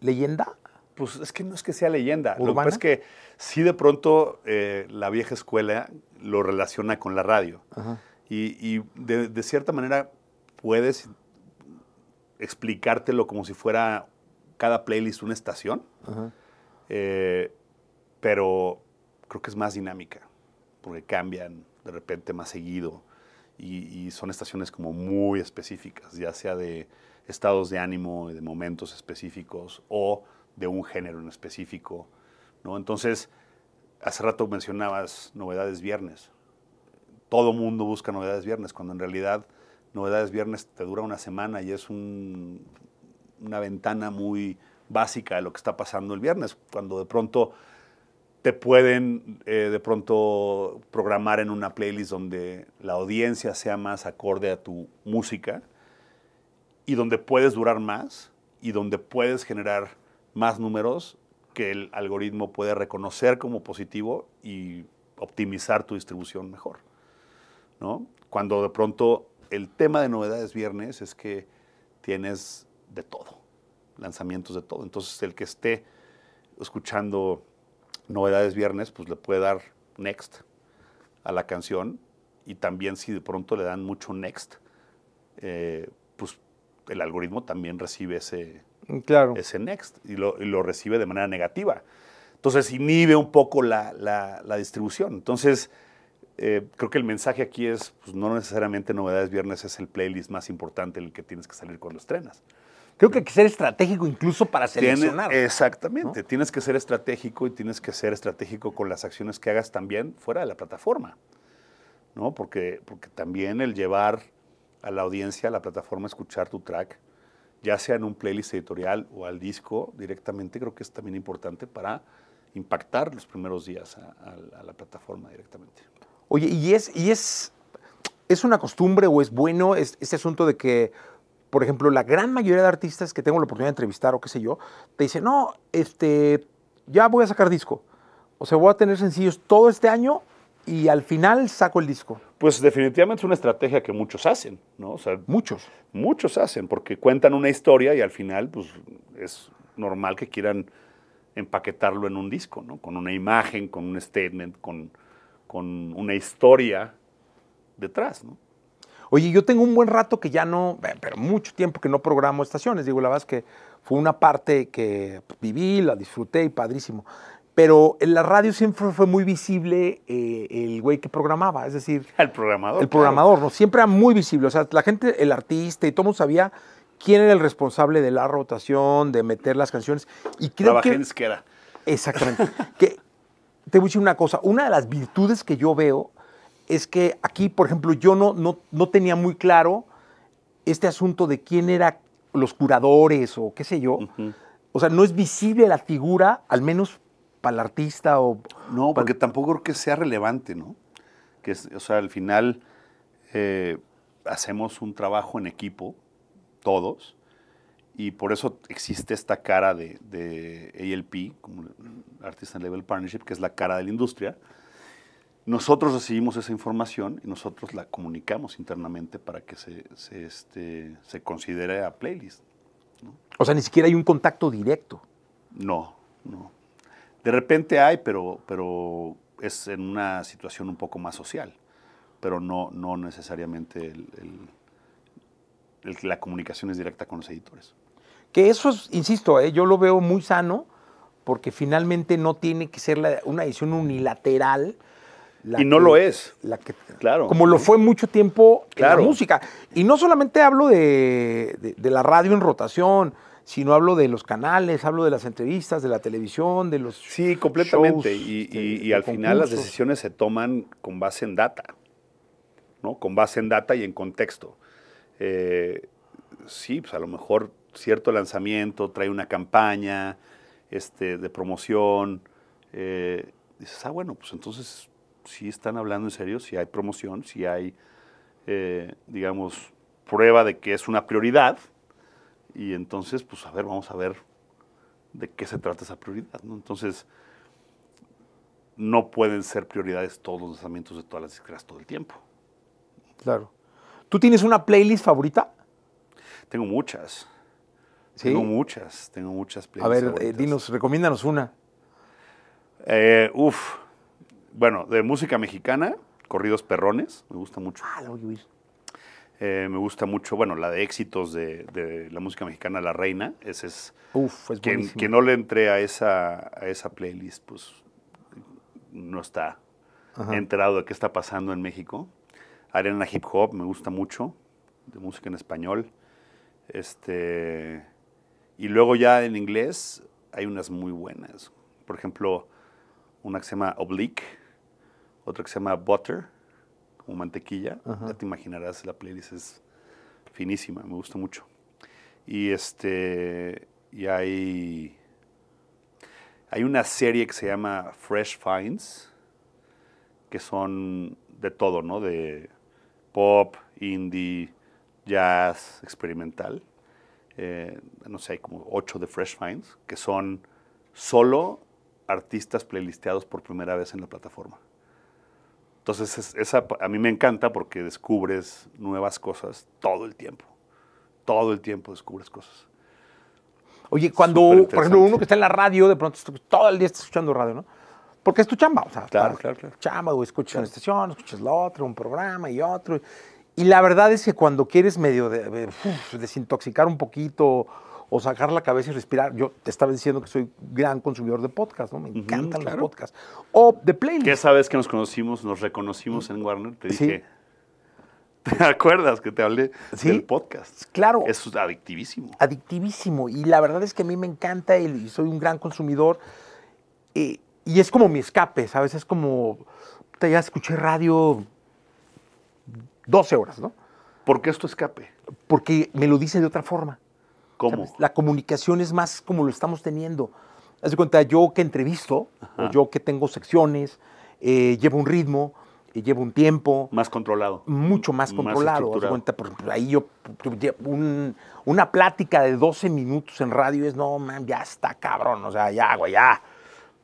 ¿Leyenda? Pues es que no es que sea leyenda. Lo que es que sí de pronto eh, la vieja escuela lo relaciona con la radio. Y, de, cierta manera puedes explicártelo como si fuera cada playlist una estación. Eh, pero creo que es más dinámica, porque cambian de repente más seguido y, son estaciones como muy específicas, ya sea de estados de ánimo, de momentos específicos o de un género en específico. ¿no? Entonces, hace rato mencionabas novedades viernes. Todo mundo busca novedades viernes, cuando en realidad novedades viernes te dura una semana y es una ventana muy básica de lo que está pasando el viernes, cuando de pronto te pueden eh, de pronto programar en una playlist donde la audiencia sea más acorde a tu música y donde puedes durar más y donde puedes generar más números que el algoritmo puede reconocer como positivo y optimizar tu distribución mejor. ¿no? Cuando de pronto el tema de novedades viernes es que tienes de todo, lanzamientos de todo. Entonces el que esté escuchando Novedades Viernes, pues le puede dar next a la canción y también si de pronto le dan mucho next, eh, pues el algoritmo también recibe ese, mm, claro. ese next y lo, lo, recibe de manera negativa. Entonces inhibe un poco la, la, la distribución. Entonces eh, creo que el mensaje aquí es, pues no necesariamente Novedades Viernes es el playlist más importante en el que tienes que salir cuando estrenas. Creo que hay que ser estratégico incluso para seleccionar. exactamente, tienes que ser estratégico y tienes que ser estratégico con las acciones que hagas también fuera de la plataforma, ¿no? Porque, porque también el llevar a la audiencia a la plataforma a escuchar tu track, ya sea en un playlist editorial o al disco directamente, creo que es también importante para impactar los primeros días a, la plataforma directamente. Oye, ¿y es, y es, es una costumbre o es bueno este asunto de que por ejemplo, la gran mayoría de artistas que tengo la oportunidad de entrevistar o qué sé yo, te dicen, no, este, ya voy a sacar disco. O sea, voy a tener sencillos todo este año y al final saco el disco. Pues definitivamente es una estrategia que muchos hacen, ¿no? muchos. Muchos hacen, porque cuentan una historia y al final, pues es normal que quieran empaquetarlo en un disco, ¿no? Con una imagen, con un statement, con, con una historia detrás, ¿no? Oye, yo tengo un buen rato que ya no, eh, pero mucho tiempo que no programo estaciones. Digo, la verdad es que fue una parte que viví, la disfruté y padrísimo. Pero en la radio siempre fue muy visible eh, el güey que programaba, es decir... El programador. El programador, ¿no? Siempre era muy visible. O sea, la gente, el artista y todo el mundo sabía quién era el responsable de la rotación, de meter las canciones. Y creo que... era. Exactamente. que, te voy a decir una cosa. Una de las virtudes que yo veo es que aquí, por ejemplo, yo no, no, tenía muy claro este asunto de quién eran los curadores o qué sé yo. O sea, no es visible la figura, al menos para el artista o... No, porque tampoco creo que sea relevante, ¿no? Que o sea, al final eh, hacemos un trabajo en equipo, todos, y por eso existe esta cara de, ALP, como and Level Partnership, que es la cara de la industria, nosotros recibimos esa información y nosotros la comunicamos internamente para que se, este, se considere a playlist. O sea, ni siquiera hay un contacto directo. No, no. De repente hay, pero, pero es en una situación un poco más social, pero no, no necesariamente la comunicación es directa con los editores. Que eso insisto, eh, yo lo veo muy sano porque finalmente no tiene que ser una edición unilateral y no lo es. La que, claro. Como lo fue mucho tiempo en la música. Y no solamente hablo de, la radio en rotación, sino hablo de los canales, hablo de las entrevistas, de la televisión, de los. Sí, completamente. Este, y, al final las decisiones se toman con base en data, ¿no? Con base en data y en contexto. Eh, sí, pues a lo mejor cierto lanzamiento trae una campaña este, de promoción. Eh, dices, ah, bueno, pues entonces si están hablando en serio, si hay promoción, si hay, eh, digamos, prueba de que es una prioridad. Y entonces, pues a ver, vamos a ver de qué se trata esa prioridad. ¿no? Entonces, no pueden ser prioridades todos los lanzamientos de todas las disqueras todo el tiempo. Claro. ¿Tú tienes una playlist favorita? Tengo muchas. ¿Sí? Tengo muchas, tengo muchas playlists. A ver, eh, dinos, recomiéndanos una. Eh, uf, bueno, de música mexicana, corridos perrones, me gusta mucho. Ah, la voy a eh, me gusta mucho, bueno, la de éxitos de, la música mexicana, La Reina. Ese es. Uf, es quien, quien, no le entré a esa, a esa playlist, pues no está enterado de qué está pasando en México. Arena Hip Hop me gusta mucho, de música en español. Este. Y luego ya en inglés hay unas muy buenas. Por ejemplo, una que se llama Oblique otra que se llama Butter, como mantequilla. Ya te imaginarás, la playlist es finísima, me gusta mucho. Y este y hay hay una serie que se llama Fresh Finds que son de todo, ¿no? De pop, indie, jazz, experimental. Eh, no sé, hay como ocho de Fresh Finds que son solo artistas playlisteados por primera vez en la plataforma. Entonces, esa a mí me encanta porque descubres nuevas cosas todo el tiempo. Todo el tiempo descubres cosas. Oye, cuando, por ejemplo, uno que está en la radio, de pronto todo el día está escuchando radio, ¿no? Porque es tu chamba, o sea, claro, claro, claro. chamba, escuchas una estación, escuchas la otra, un programa y otro. Y la verdad es que cuando quieres medio desintoxicar un poquito, o sacar la cabeza y respirar. Yo te estaba diciendo que soy gran consumidor de podcast, ¿no? Me encantan los podcasts. O de playlist. Esa sabes que nos conocimos, nos reconocimos en Warner? Te dije, ¿Te acuerdas que te hablé del podcast? Claro. Es adictivísimo. Adictivísimo. Y la verdad es que a mí me encanta él y soy un gran consumidor. y es como mi escape, ¿sabes? Es como, ya escuché radio 12 horas, ¿no? ¿Por qué es escape? Porque me lo dice de otra forma. ¿Cómo? La comunicación es más como lo estamos teniendo. Haz de cuenta, yo que entrevisto, o yo que tengo secciones, eh, llevo un ritmo, eh, llevo un tiempo. Más controlado. Mucho más controlado. cuenta, por ejemplo, ahí yo, una plática de 12 minutos en radio es, no, man, ya está cabrón, o sea, ya, güey, ya.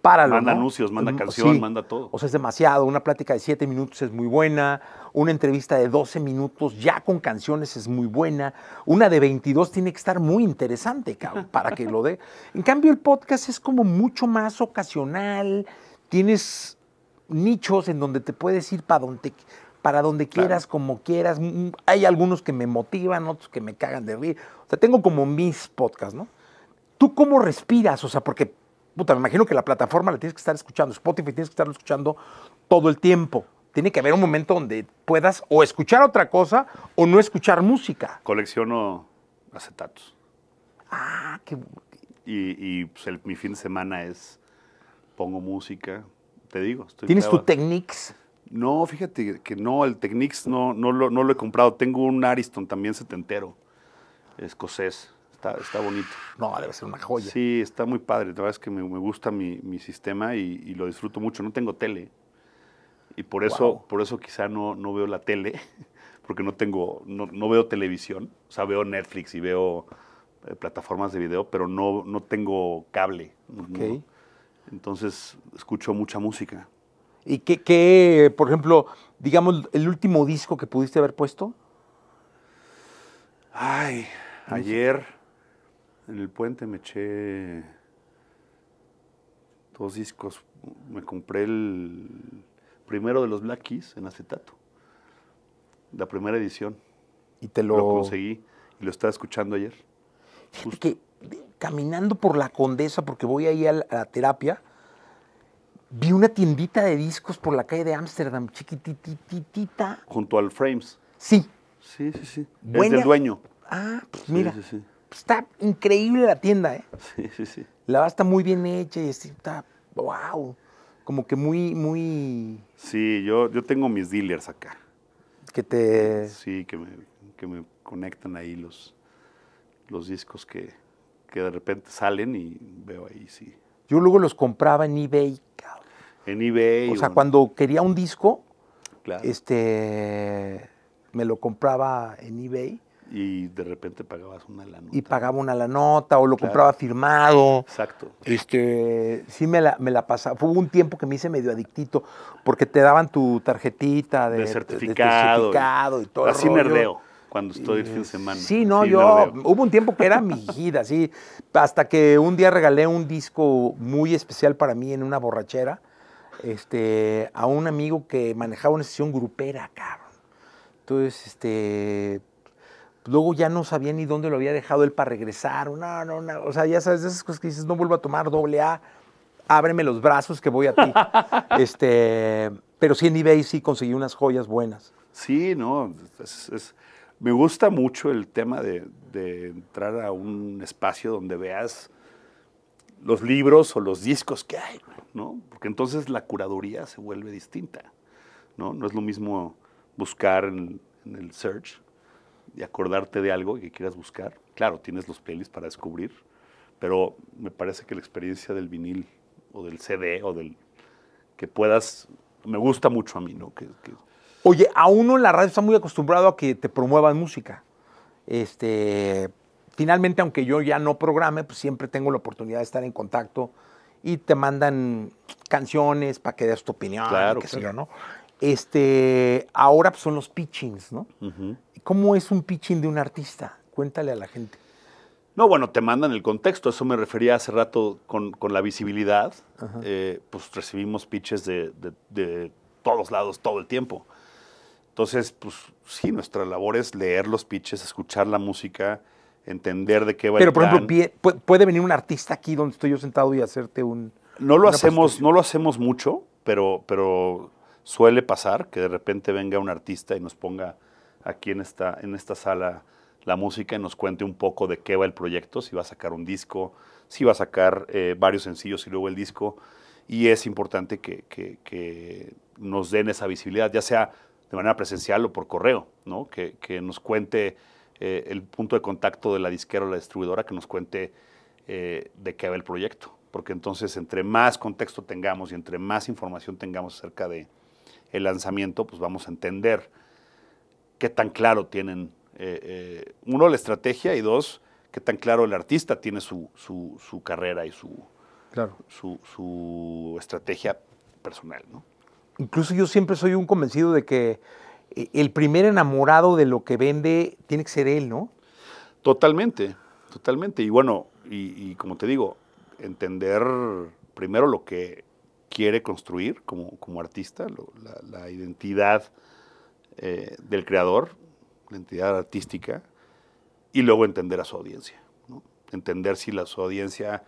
Manda anuncios, manda canción, manda todo. O sea, es demasiado. Una plática de siete minutos es muy buena. Una entrevista de 12 minutos ya con canciones es muy buena. Una de 22 tiene que estar muy interesante, cabrón, para que lo dé. En cambio, el podcast es como mucho más ocasional. Tienes nichos en donde te puedes ir para donde, para donde quieras, como quieras. Mm, mm, hay algunos que me motivan, otros que me cagan de rir. O sea, tengo como mis podcasts, ¿no? ¿Tú cómo respiras? O sea, porque puta, me imagino que la plataforma la tienes que estar escuchando, Spotify tienes que estarlo escuchando todo el tiempo. Tiene que haber un momento donde puedas o escuchar otra cosa o no escuchar música. Colecciono acetatos. Ah, qué... Y, y pues, mi fin de semana es, pongo música, te digo. Estoy ¿Tienes tu Technics? No, fíjate que no, el Technics no, lo, no lo he comprado. Tengo un Ariston también setentero, escocés está, bonito. No, debe ser una joya. Sí, está muy padre. La verdad es que me, gusta mi, sistema y, lo disfruto mucho. No tengo tele. Y por eso, por eso quizá no, no veo la tele, porque no tengo, no, veo televisión. O sea, veo Netflix y veo eh, plataformas de video, pero no, no tengo cable. Entonces escucho mucha música. ¿Y qué, qué, por ejemplo, digamos, el último disco que pudiste haber puesto? Ay, ayer en el puente me eché dos discos. Me compré el primero de los Black Keys en acetato, la primera edición. Y te lo, lo conseguí y lo estaba escuchando ayer. Es Que caminando por la Condesa, porque voy ahí a la, a la terapia, vi una tiendita de discos por la calle de Ámsterdam, chiquitititita. Junto al Frames. Sí. Sí, sí, sí. Es del dueño. Ah, pues mira. Sí, sí, sí está increíble la tienda, ¿eh? Sí, sí, sí. La está muy bien hecha y está, wow, como que muy, muy... Sí, yo, yo tengo mis dealers acá. Que te... Sí, que me, que me conectan ahí los, los discos que, de repente salen y veo ahí, sí. Yo luego los compraba en eBay, En eBay. O sea, cuando quería un disco, este, me lo compraba en eBay y de repente pagabas una la nota. Y pagaba una la nota o lo compraba firmado. Exacto. Este, sí me la, me la pasaba. Hubo un tiempo que me hice medio adictito porque te daban tu tarjetita de, certificado, y, Así merdeo cuando estoy el fin de semana. Sí, no, yo hubo un tiempo que era mi gira, sí, hasta que un día regalé un disco muy especial para mí en una borrachera, este, a un amigo que manejaba una sesión grupera, cabrón. Entonces, este, luego ya no sabía ni dónde lo había dejado él para regresar. No, no, no. O sea, ya sabes, esas cosas que dices, no vuelvo a tomar doble A, ábreme los brazos que voy a ti. este, pero sí en eBay sí conseguí unas joyas buenas. Sí, no, me gusta mucho el tema de, entrar a un espacio donde veas los libros o los discos que hay, ¿no? Porque entonces la curaduría se vuelve distinta, ¿no? No es lo mismo buscar en el search y acordarte de algo que quieras buscar. Claro, tienes los playlists para descubrir, pero me parece que la experiencia del vinil o del CD o del que puedas, me gusta mucho a mí, ¿no? Que, Oye, a uno en la radio está muy acostumbrado a que te promuevan música. Este, finalmente, aunque yo ya no programe, pues siempre tengo la oportunidad de estar en contacto y te mandan canciones para que des tu opinión, claro, qué sé ¿no? Este, ahora pues, son los pitchings, ¿no? ¿Cómo es un pitching de un artista? Cuéntale a la gente. No, bueno, te mandan el contexto. Eso me refería hace rato con, la visibilidad. Eh, pues recibimos pitches de, de, todos lados todo el tiempo. Entonces, pues sí, nuestra labor es leer los pitches, escuchar la música, entender de qué va Pero, el plan. por ejemplo, ¿puede venir un artista aquí donde estoy yo sentado y hacerte un. No lo, hacemos, no lo hacemos mucho, pero, pero Suele pasar que de repente venga un artista y nos ponga aquí en esta, en esta sala la música y nos cuente un poco de qué va el proyecto, si va a sacar un disco, si va a sacar eh, varios sencillos y luego el disco. Y es importante que, nos den esa visibilidad, ya sea de manera presencial o por correo, ¿no? que, nos cuente eh, el punto de contacto de la disquera o la distribuidora, que nos cuente eh, de qué va el proyecto. Porque entonces entre más contexto tengamos y entre más información tengamos acerca de, el lanzamiento, pues vamos a entender qué tan claro tienen, eh, eh, uno, la estrategia y dos, qué tan claro el artista tiene su, carrera y su, su, estrategia personal. Incluso yo siempre soy un convencido de que eh, el primer enamorado de lo que vende tiene que ser él, ¿no? Totalmente, totalmente. Y bueno, y como te digo, entender primero lo que quiere construir como, artista, la, identidad eh, del creador, la identidad artística, y luego entender a su audiencia. Entender si la, su audiencia,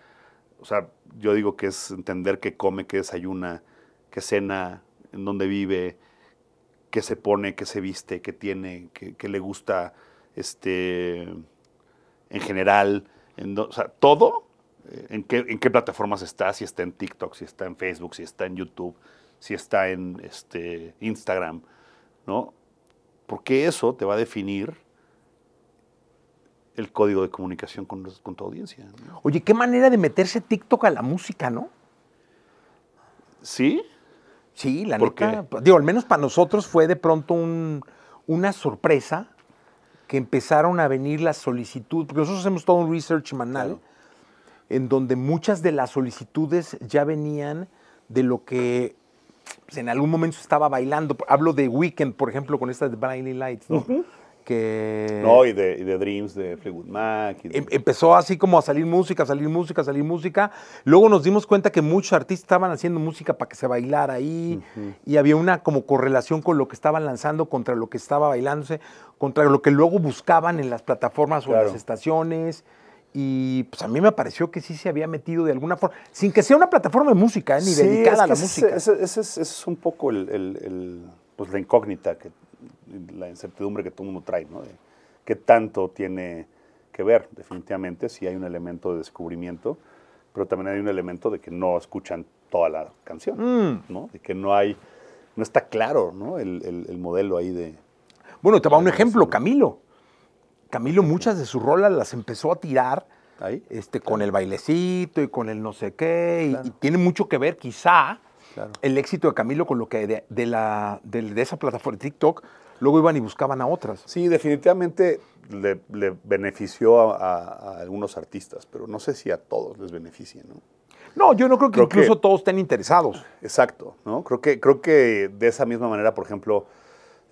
o sea, yo digo que es entender qué come, qué desayuna, qué cena, en dónde vive, qué se pone, qué se viste, qué tiene, qué, le gusta este, en general, o sea, todo eh, en qué, plataformas está, si está en TikTok, si está en Facebook, si está en YouTube, si está en este, Instagram, ¿no? Porque eso te va a definir el código de comunicación con, tu audiencia. Oye, qué manera de meterse TikTok a la música, ¿no? ¿Sí? Sí, la neta. Digo, al menos para nosotros fue de pronto una sorpresa que empezaron a venir las solicitudes, porque nosotros hacemos todo un research manual en donde muchas de las solicitudes ya venían de lo que pues, en algún momento estaba bailando. Hablo de Weekend, por ejemplo, con esta de Blinding Lights, ¿no? Que... No, y de, Dreams, de Fleetwood Mac. Em, empezó así como a salir música, salir música, salir música. Luego nos dimos cuenta que muchos artistas estaban haciendo música para que se bailara ahí y había una como correlación con lo que estaban lanzando contra lo que estaba bailándose, contra lo que luego buscaban en las plataformas o en las estaciones y pues a mí me pareció que sí se había metido de alguna forma, sin que sea una plataforma de música, ¿eh? ni dedicada a la música. Ese, es un poco el, pues, la incógnita, que, la incertidumbre que todo el mundo trae, ¿no? qué tanto tiene que ver, definitivamente, si hay un elemento de descubrimiento, pero también hay un elemento de que no escuchan toda la canción, mm. ¿no? De que no hay, no está claro, ¿no? El, el modelo ahí de... Bueno, te va un ejemplo, Camilo. Camilo muchas de sus rolas las empezó a tirar Este, con el bailecito y con el no sé qué. Y, tiene mucho que ver, quizá, el éxito de Camilo con lo que de, la, esa plataforma de TikTok luego iban y buscaban a otras. Sí, definitivamente le, benefició a, algunos artistas, pero no sé si a todos les beneficia. ¿no? yo no creo que incluso todos estén interesados. Exacto, ¿no? Creo que, creo que de esa misma manera, por ejemplo,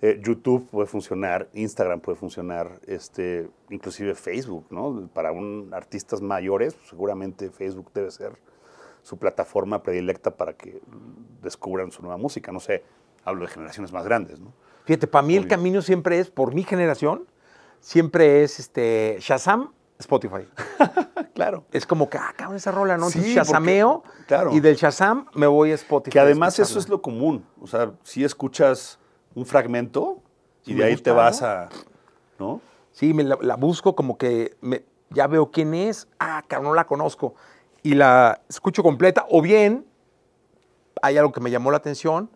eh, YouTube puede funcionar, Instagram puede funcionar, este, inclusive Facebook, ¿no? Para un, artistas mayores, pues, seguramente Facebook debe ser su plataforma predilecta para que descubran su nueva música. No sé, hablo de generaciones más grandes, ¿no? Fíjate, para mí el camino siempre es, por mi generación, siempre es este Shazam, Spotify. claro. Es como que, ah, cabrón, esa rola, ¿no? Sí, Shazameo claro. y del Shazam me voy a Spotify. Que además eso es lo común. O sea, si escuchas un fragmento y de ahí te vas a... ¿no? Sí, me la, busco como que me, ya veo quién es, ah, claro no la conozco, y la escucho completa, o bien hay algo que me llamó la atención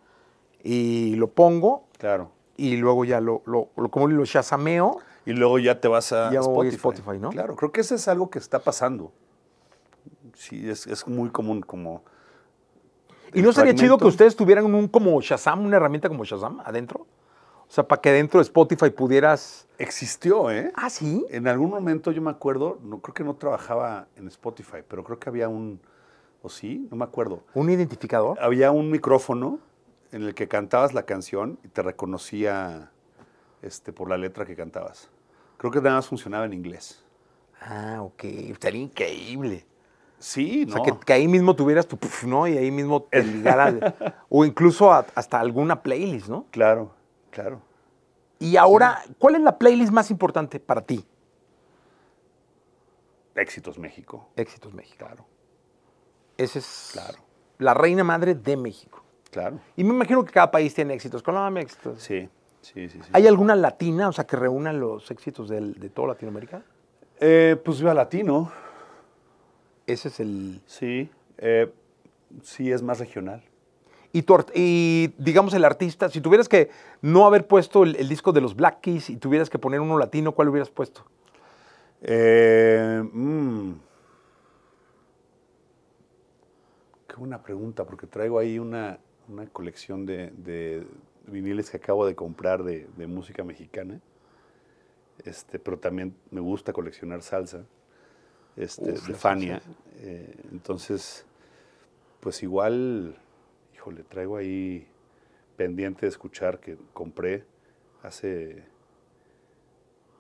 y lo pongo. Claro. Y luego ya lo, lo, lo como lo Y luego ya te vas a ya Spotify. A Spotify ¿no? Claro, creo que eso es algo que está pasando. Sí, es, es muy común como ¿Y no sería chido que ustedes tuvieran un como Shazam, una herramienta como Shazam adentro? O sea, para que dentro de Spotify pudieras. Existió, ¿eh? Ah, sí. En algún momento yo me acuerdo, no creo que no trabajaba en Spotify, pero creo que había un. ¿O sí? No me acuerdo. ¿Un identificador? Había un micrófono en el que cantabas la canción y te reconocía este, por la letra que cantabas. Creo que nada más funcionaba en inglés. Ah, ok. Estaría increíble. Sí, ¿no? O sea, que, ahí mismo tuvieras tu, ¿no? Y ahí mismo te ligara, o incluso hasta alguna playlist, ¿no? Claro, claro. Y ahora, ¿cuál es la playlist más importante para ti? Éxitos México. Éxitos México. Claro. Esa es claro. la reina madre de México. Claro. Y me imagino que cada país tiene éxitos. Colombia, éxitos. Sí, sí, sí. sí. ¿Hay alguna latina, o sea, que reúna los éxitos de, de toda Latinoamérica? Eh, pues a Latino. Ese es el... Sí, eh, sí es más regional. Y, digamos el artista, si tuvieras que no haber puesto el, disco de los Black Keys y tuvieras que poner uno latino, ¿cuál hubieras puesto? Eh, mm. Qué buena pregunta, porque traigo ahí una, colección de, viniles que acabo de comprar de, de música mexicana, este, pero también me gusta coleccionar salsa este, Stefania. Eh, entonces, pues igual, híjole, traigo ahí pendiente de escuchar que compré hace,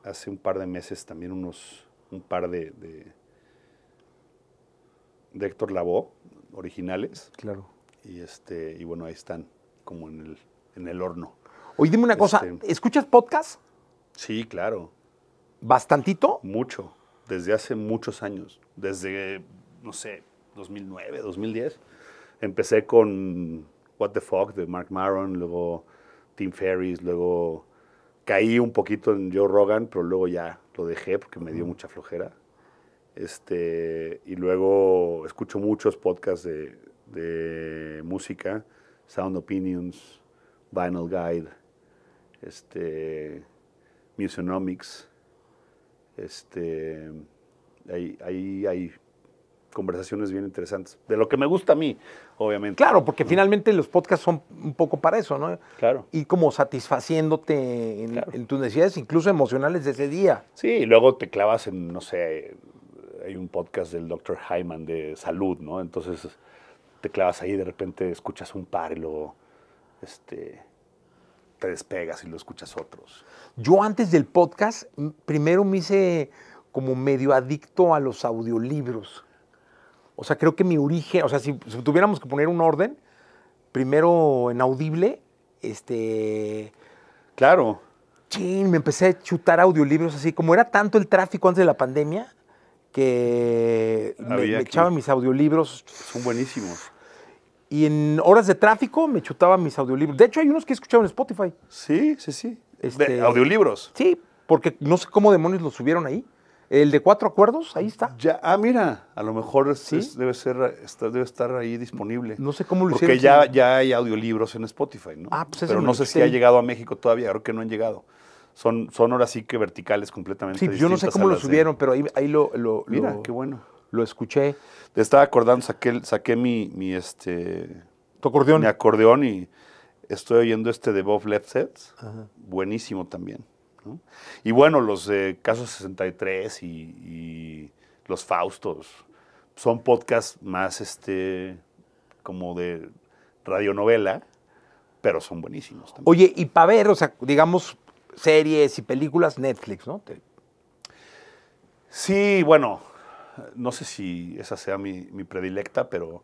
hace un par de meses también unos, un par de, de, Héctor Lavoe originales. Claro. Y, este, y bueno, ahí están como en el, en el horno. Oye, dime una cosa, este, ¿escuchas podcast? Sí, claro. ¿Bastantito? Mucho desde hace muchos años, desde, no sé, 2009, 2010. Empecé con What the Fuck de Mark Maron, luego Tim Ferriss, luego caí un poquito en Joe Rogan, pero luego ya lo dejé porque me dio mucha flojera. Este, y luego escucho muchos podcasts de, música, Sound Opinions, Vinyl Guide, este, este, ahí, hay conversaciones bien interesantes. De lo que me gusta a mí, obviamente. Claro, porque finalmente los podcasts son un poco para eso, ¿no? Claro. Y como satisfaciéndote en, tus necesidades, incluso emocionales de ese día. Sí, y luego te clavas en, no sé, hay un podcast del Dr. Hyman de salud, ¿no? Entonces te clavas ahí, de repente escuchas un par este, despegas y lo escuchas otros. Yo antes del podcast, primero me hice como medio adicto a los audiolibros. O sea, creo que mi origen, o sea, si, tuviéramos que poner un orden, primero en audible, este... Claro. ching me empecé a chutar audiolibros así. Como era tanto el tráfico antes de la pandemia, que me, me echaba mis audiolibros. Son buenísimos y en horas de tráfico me chutaba mis audiolibros. De hecho, hay unos que he escuchado en Spotify. Sí, sí, sí. de este, audiolibros. Sí, porque no sé cómo demonios los subieron ahí. El de cuatro acuerdos, ahí está. Ya, ah, mira, a lo mejor ¿Sí? debe, ser, debe estar ahí disponible. No sé cómo lo Porque Porque ya, ya hay audiolibros en Spotify, ¿no? Ah, pues Pero no sé si ha llegado a México todavía, creo que no han llegado. Son, son ahora sí que verticales completamente. Sí, yo no sé cómo lo subieron, pero ahí, ahí lo, Mira, qué bueno lo escuché. estaba acordando, saqué, saqué mi, mi, este, ¿Tu acordeón? Mi acordeón y estoy oyendo este de Bob sets buenísimo también. Y bueno, los de Casos 63 y, y, los Faustos son podcasts más este, como de radionovela, pero son buenísimos también. Oye, y para ver, o sea, digamos, series y películas Netflix, ¿no? Sí, bueno, no sé si esa sea mi, predilecta, pero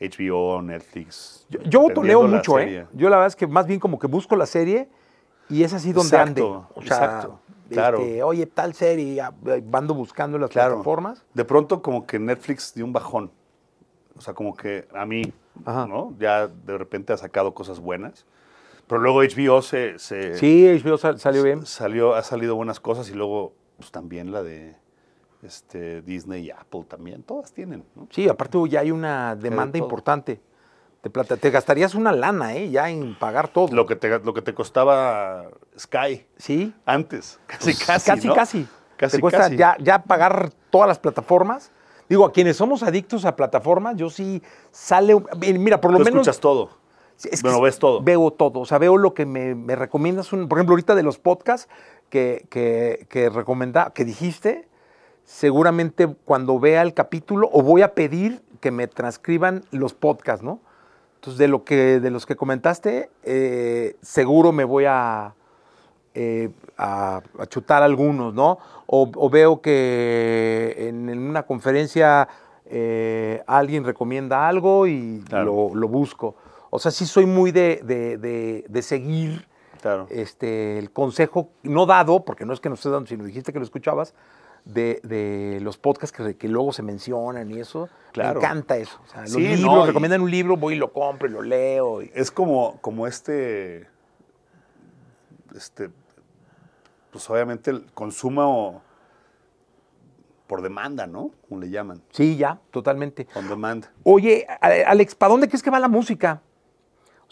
HBO, Netflix. Yo, yo toleo mucho, ¿eh? Yo la verdad es que más bien como que busco la serie y es así donde ande. O exacto. Este, claro. oye, tal serie, eh, ando buscando las plataformas. De pronto como que Netflix dio un bajón. O sea, como que a mí, ¿no? Ya de repente ha sacado cosas buenas. Pero luego HBO se... sí, HBO salió bien. Salió, ha salido buenas cosas y luego pues, también la de este, Disney y Apple también, todas tienen. ¿no? Sí, aparte ya hay una demanda importante de plata. Te gastarías una lana, ¿eh? Ya en pagar todo. Lo que te, lo que te costaba Sky. Sí. Antes, casi, pues, casi. Casi, casi. Casi, te cuesta Ya, pagar todas las plataformas. Digo, a quienes somos adictos a plataformas, yo sí sale. Mira, por lo menos... menos. escuchas todo. Es bueno, ves todo. Veo todo. O sea, veo lo que me, recomiendas. por ejemplo, ahorita de los podcasts que, que, que dijiste, seguramente cuando vea el capítulo o voy a pedir que me transcriban los podcasts, ¿no? Entonces, de, lo que, de los que comentaste, eh, seguro me voy eh, a, a, chutar algunos, ¿no? O, veo que en, una conferencia eh, alguien recomienda algo y lo, busco. O sea, sí soy muy de, seguir este, el consejo, no dado, porque no es que no esté dando, sino dijiste que lo escuchabas, de, de los podcasts que, luego se mencionan y eso. Me encanta eso. O los libros, recomiendan un libro, voy y lo compro y lo leo. Es como, como este, este, pues obviamente el consumo por demanda, ¿no? Como le llaman. Sí, ya, totalmente. On demanda Oye, Alex, ¿para dónde crees que va la música?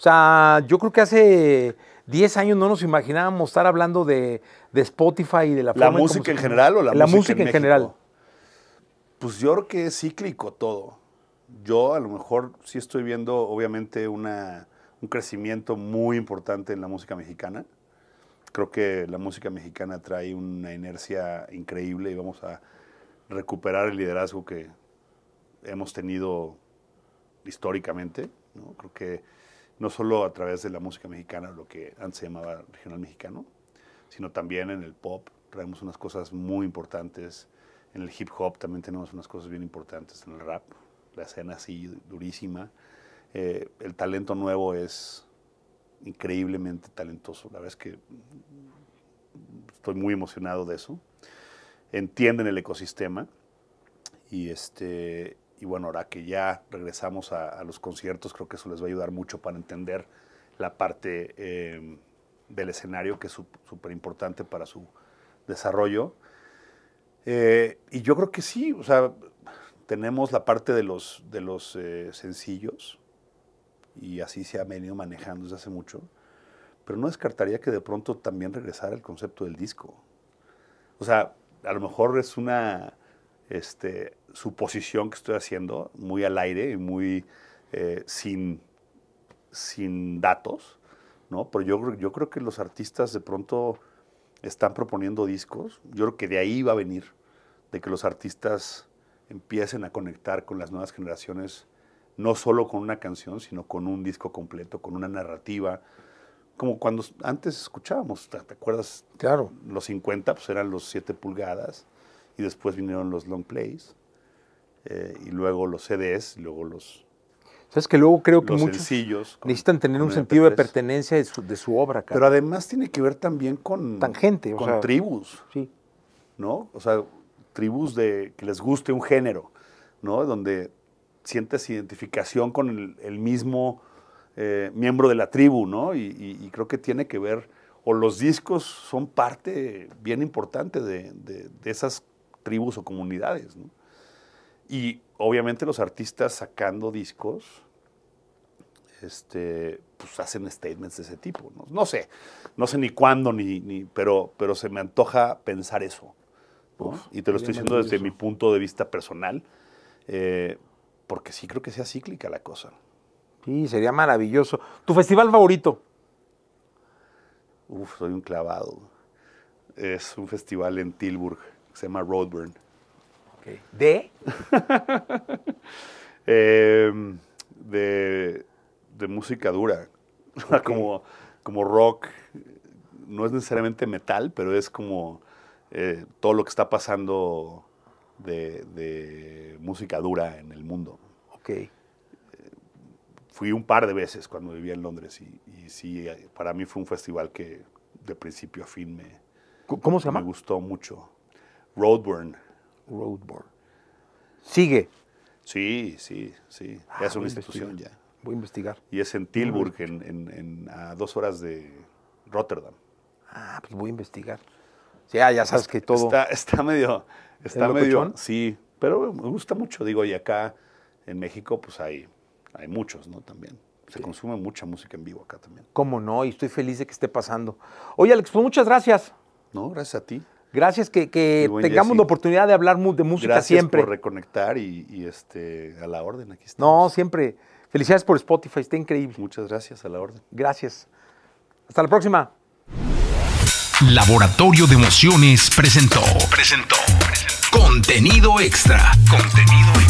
O sea, yo creo que hace 10 años no nos imaginábamos estar hablando de, Spotify y de la, ¿La música en, general o la, música, en, general? Pues yo creo que es cíclico todo. Yo a lo mejor sí estoy viendo obviamente un crecimiento muy importante en la música mexicana. Creo que la música mexicana trae una inercia increíble y vamos a recuperar el liderazgo que hemos tenido históricamente. ¿no? Creo que no solo a través de la música mexicana, lo que antes se llamaba regional mexicano, sino también en el pop. Traemos unas cosas muy importantes. En el hip hop también tenemos unas cosas bien importantes. En el rap, la escena así durísima. Eh, el talento nuevo es increíblemente talentoso. La verdad es que estoy muy emocionado de eso. Entienden el ecosistema y, este, y bueno, ahora que ya regresamos a, los conciertos, creo que eso les va a ayudar mucho para entender la parte em, del escenario, que es súper importante para su desarrollo. Eh, y yo creo que sí, o sea, tenemos la parte de los, de los eh, sencillos, y así se ha venido manejando desde hace mucho, pero no descartaría que de pronto también regresara el concepto del disco. O sea, a lo mejor es una este, suposición que estoy haciendo, muy al aire y muy eh, sin, datos, Pero yo, creo que los artistas de pronto están proponiendo discos. Yo creo que de ahí va a venir, de que los artistas empiecen a conectar con las nuevas generaciones, no solo con una canción, sino con un disco completo, con una narrativa. Como cuando antes escuchábamos, ¿te acuerdas? Claro. Los 50 pues eran los 7 pulgadas y después vinieron los long plays. Eh, y luego los CDs, y luego los... ¿Sabes que luego creo que muchos necesitan tener un sentido de pertenencia de su, obra? Pero además tiene que ver también con... Tangente. Con tribus. ¿No? O sea, tribus de que les guste un género, ¿no? Donde sientes identificación con el, mismo eh, miembro de la tribu, ¿no? Y, creo que tiene que ver, o los discos son parte bien importante de esas tribus o comunidades, ¿no? Y obviamente los artistas sacando discos, este, pues hacen statements de ese tipo. No, sé, no sé ni cuándo, ni, pero, pero se me antoja pensar eso. y te lo estoy diciendo desde mi punto de vista personal, eh, porque sí creo que sea cíclica la cosa. Sí, sería maravilloso. ¿Tu festival favorito? Uf, soy un clavado. Es un festival en Tilburg, se llama Roadburn. Em, ¿De? de, música dura, como, rock, no es necesariamente metal, pero es como eh, todo lo que está pasando de, música dura en el mundo. Ok. fui un par de veces cuando vivía en Londres y, y, sí, para mí fue un festival que de principio a fin me, se me gustó mucho. Roadburn. Roadboard. ¿Sigue? Sí, sí, sí. Ah, es una institución ya. Voy a investigar. Y es en Tilburg, en, a dos horas de Rotterdam. Ah, pues voy a investigar. Ya, ah, ya sabes que todo. Está, medio. Está medio. Sí, pero me gusta mucho. Digo, y acá en México, pues hay, hay muchos, ¿no? También. Se consume mucha música en vivo acá también. ¿Cómo no? Y estoy feliz de que esté pasando. Oye, Alex, pues muchas gracias. No, gracias a ti. Gracias que, tengamos la oportunidad de hablar de música siempre. Gracias por reconectar y, este, a la orden. Aquí No, siempre. Felicidades por Spotify, está increíble. Muchas gracias, a la orden. Gracias. Hasta la próxima. Laboratorio de Emociones presentó. Presentó. Contenido extra. Contenido extra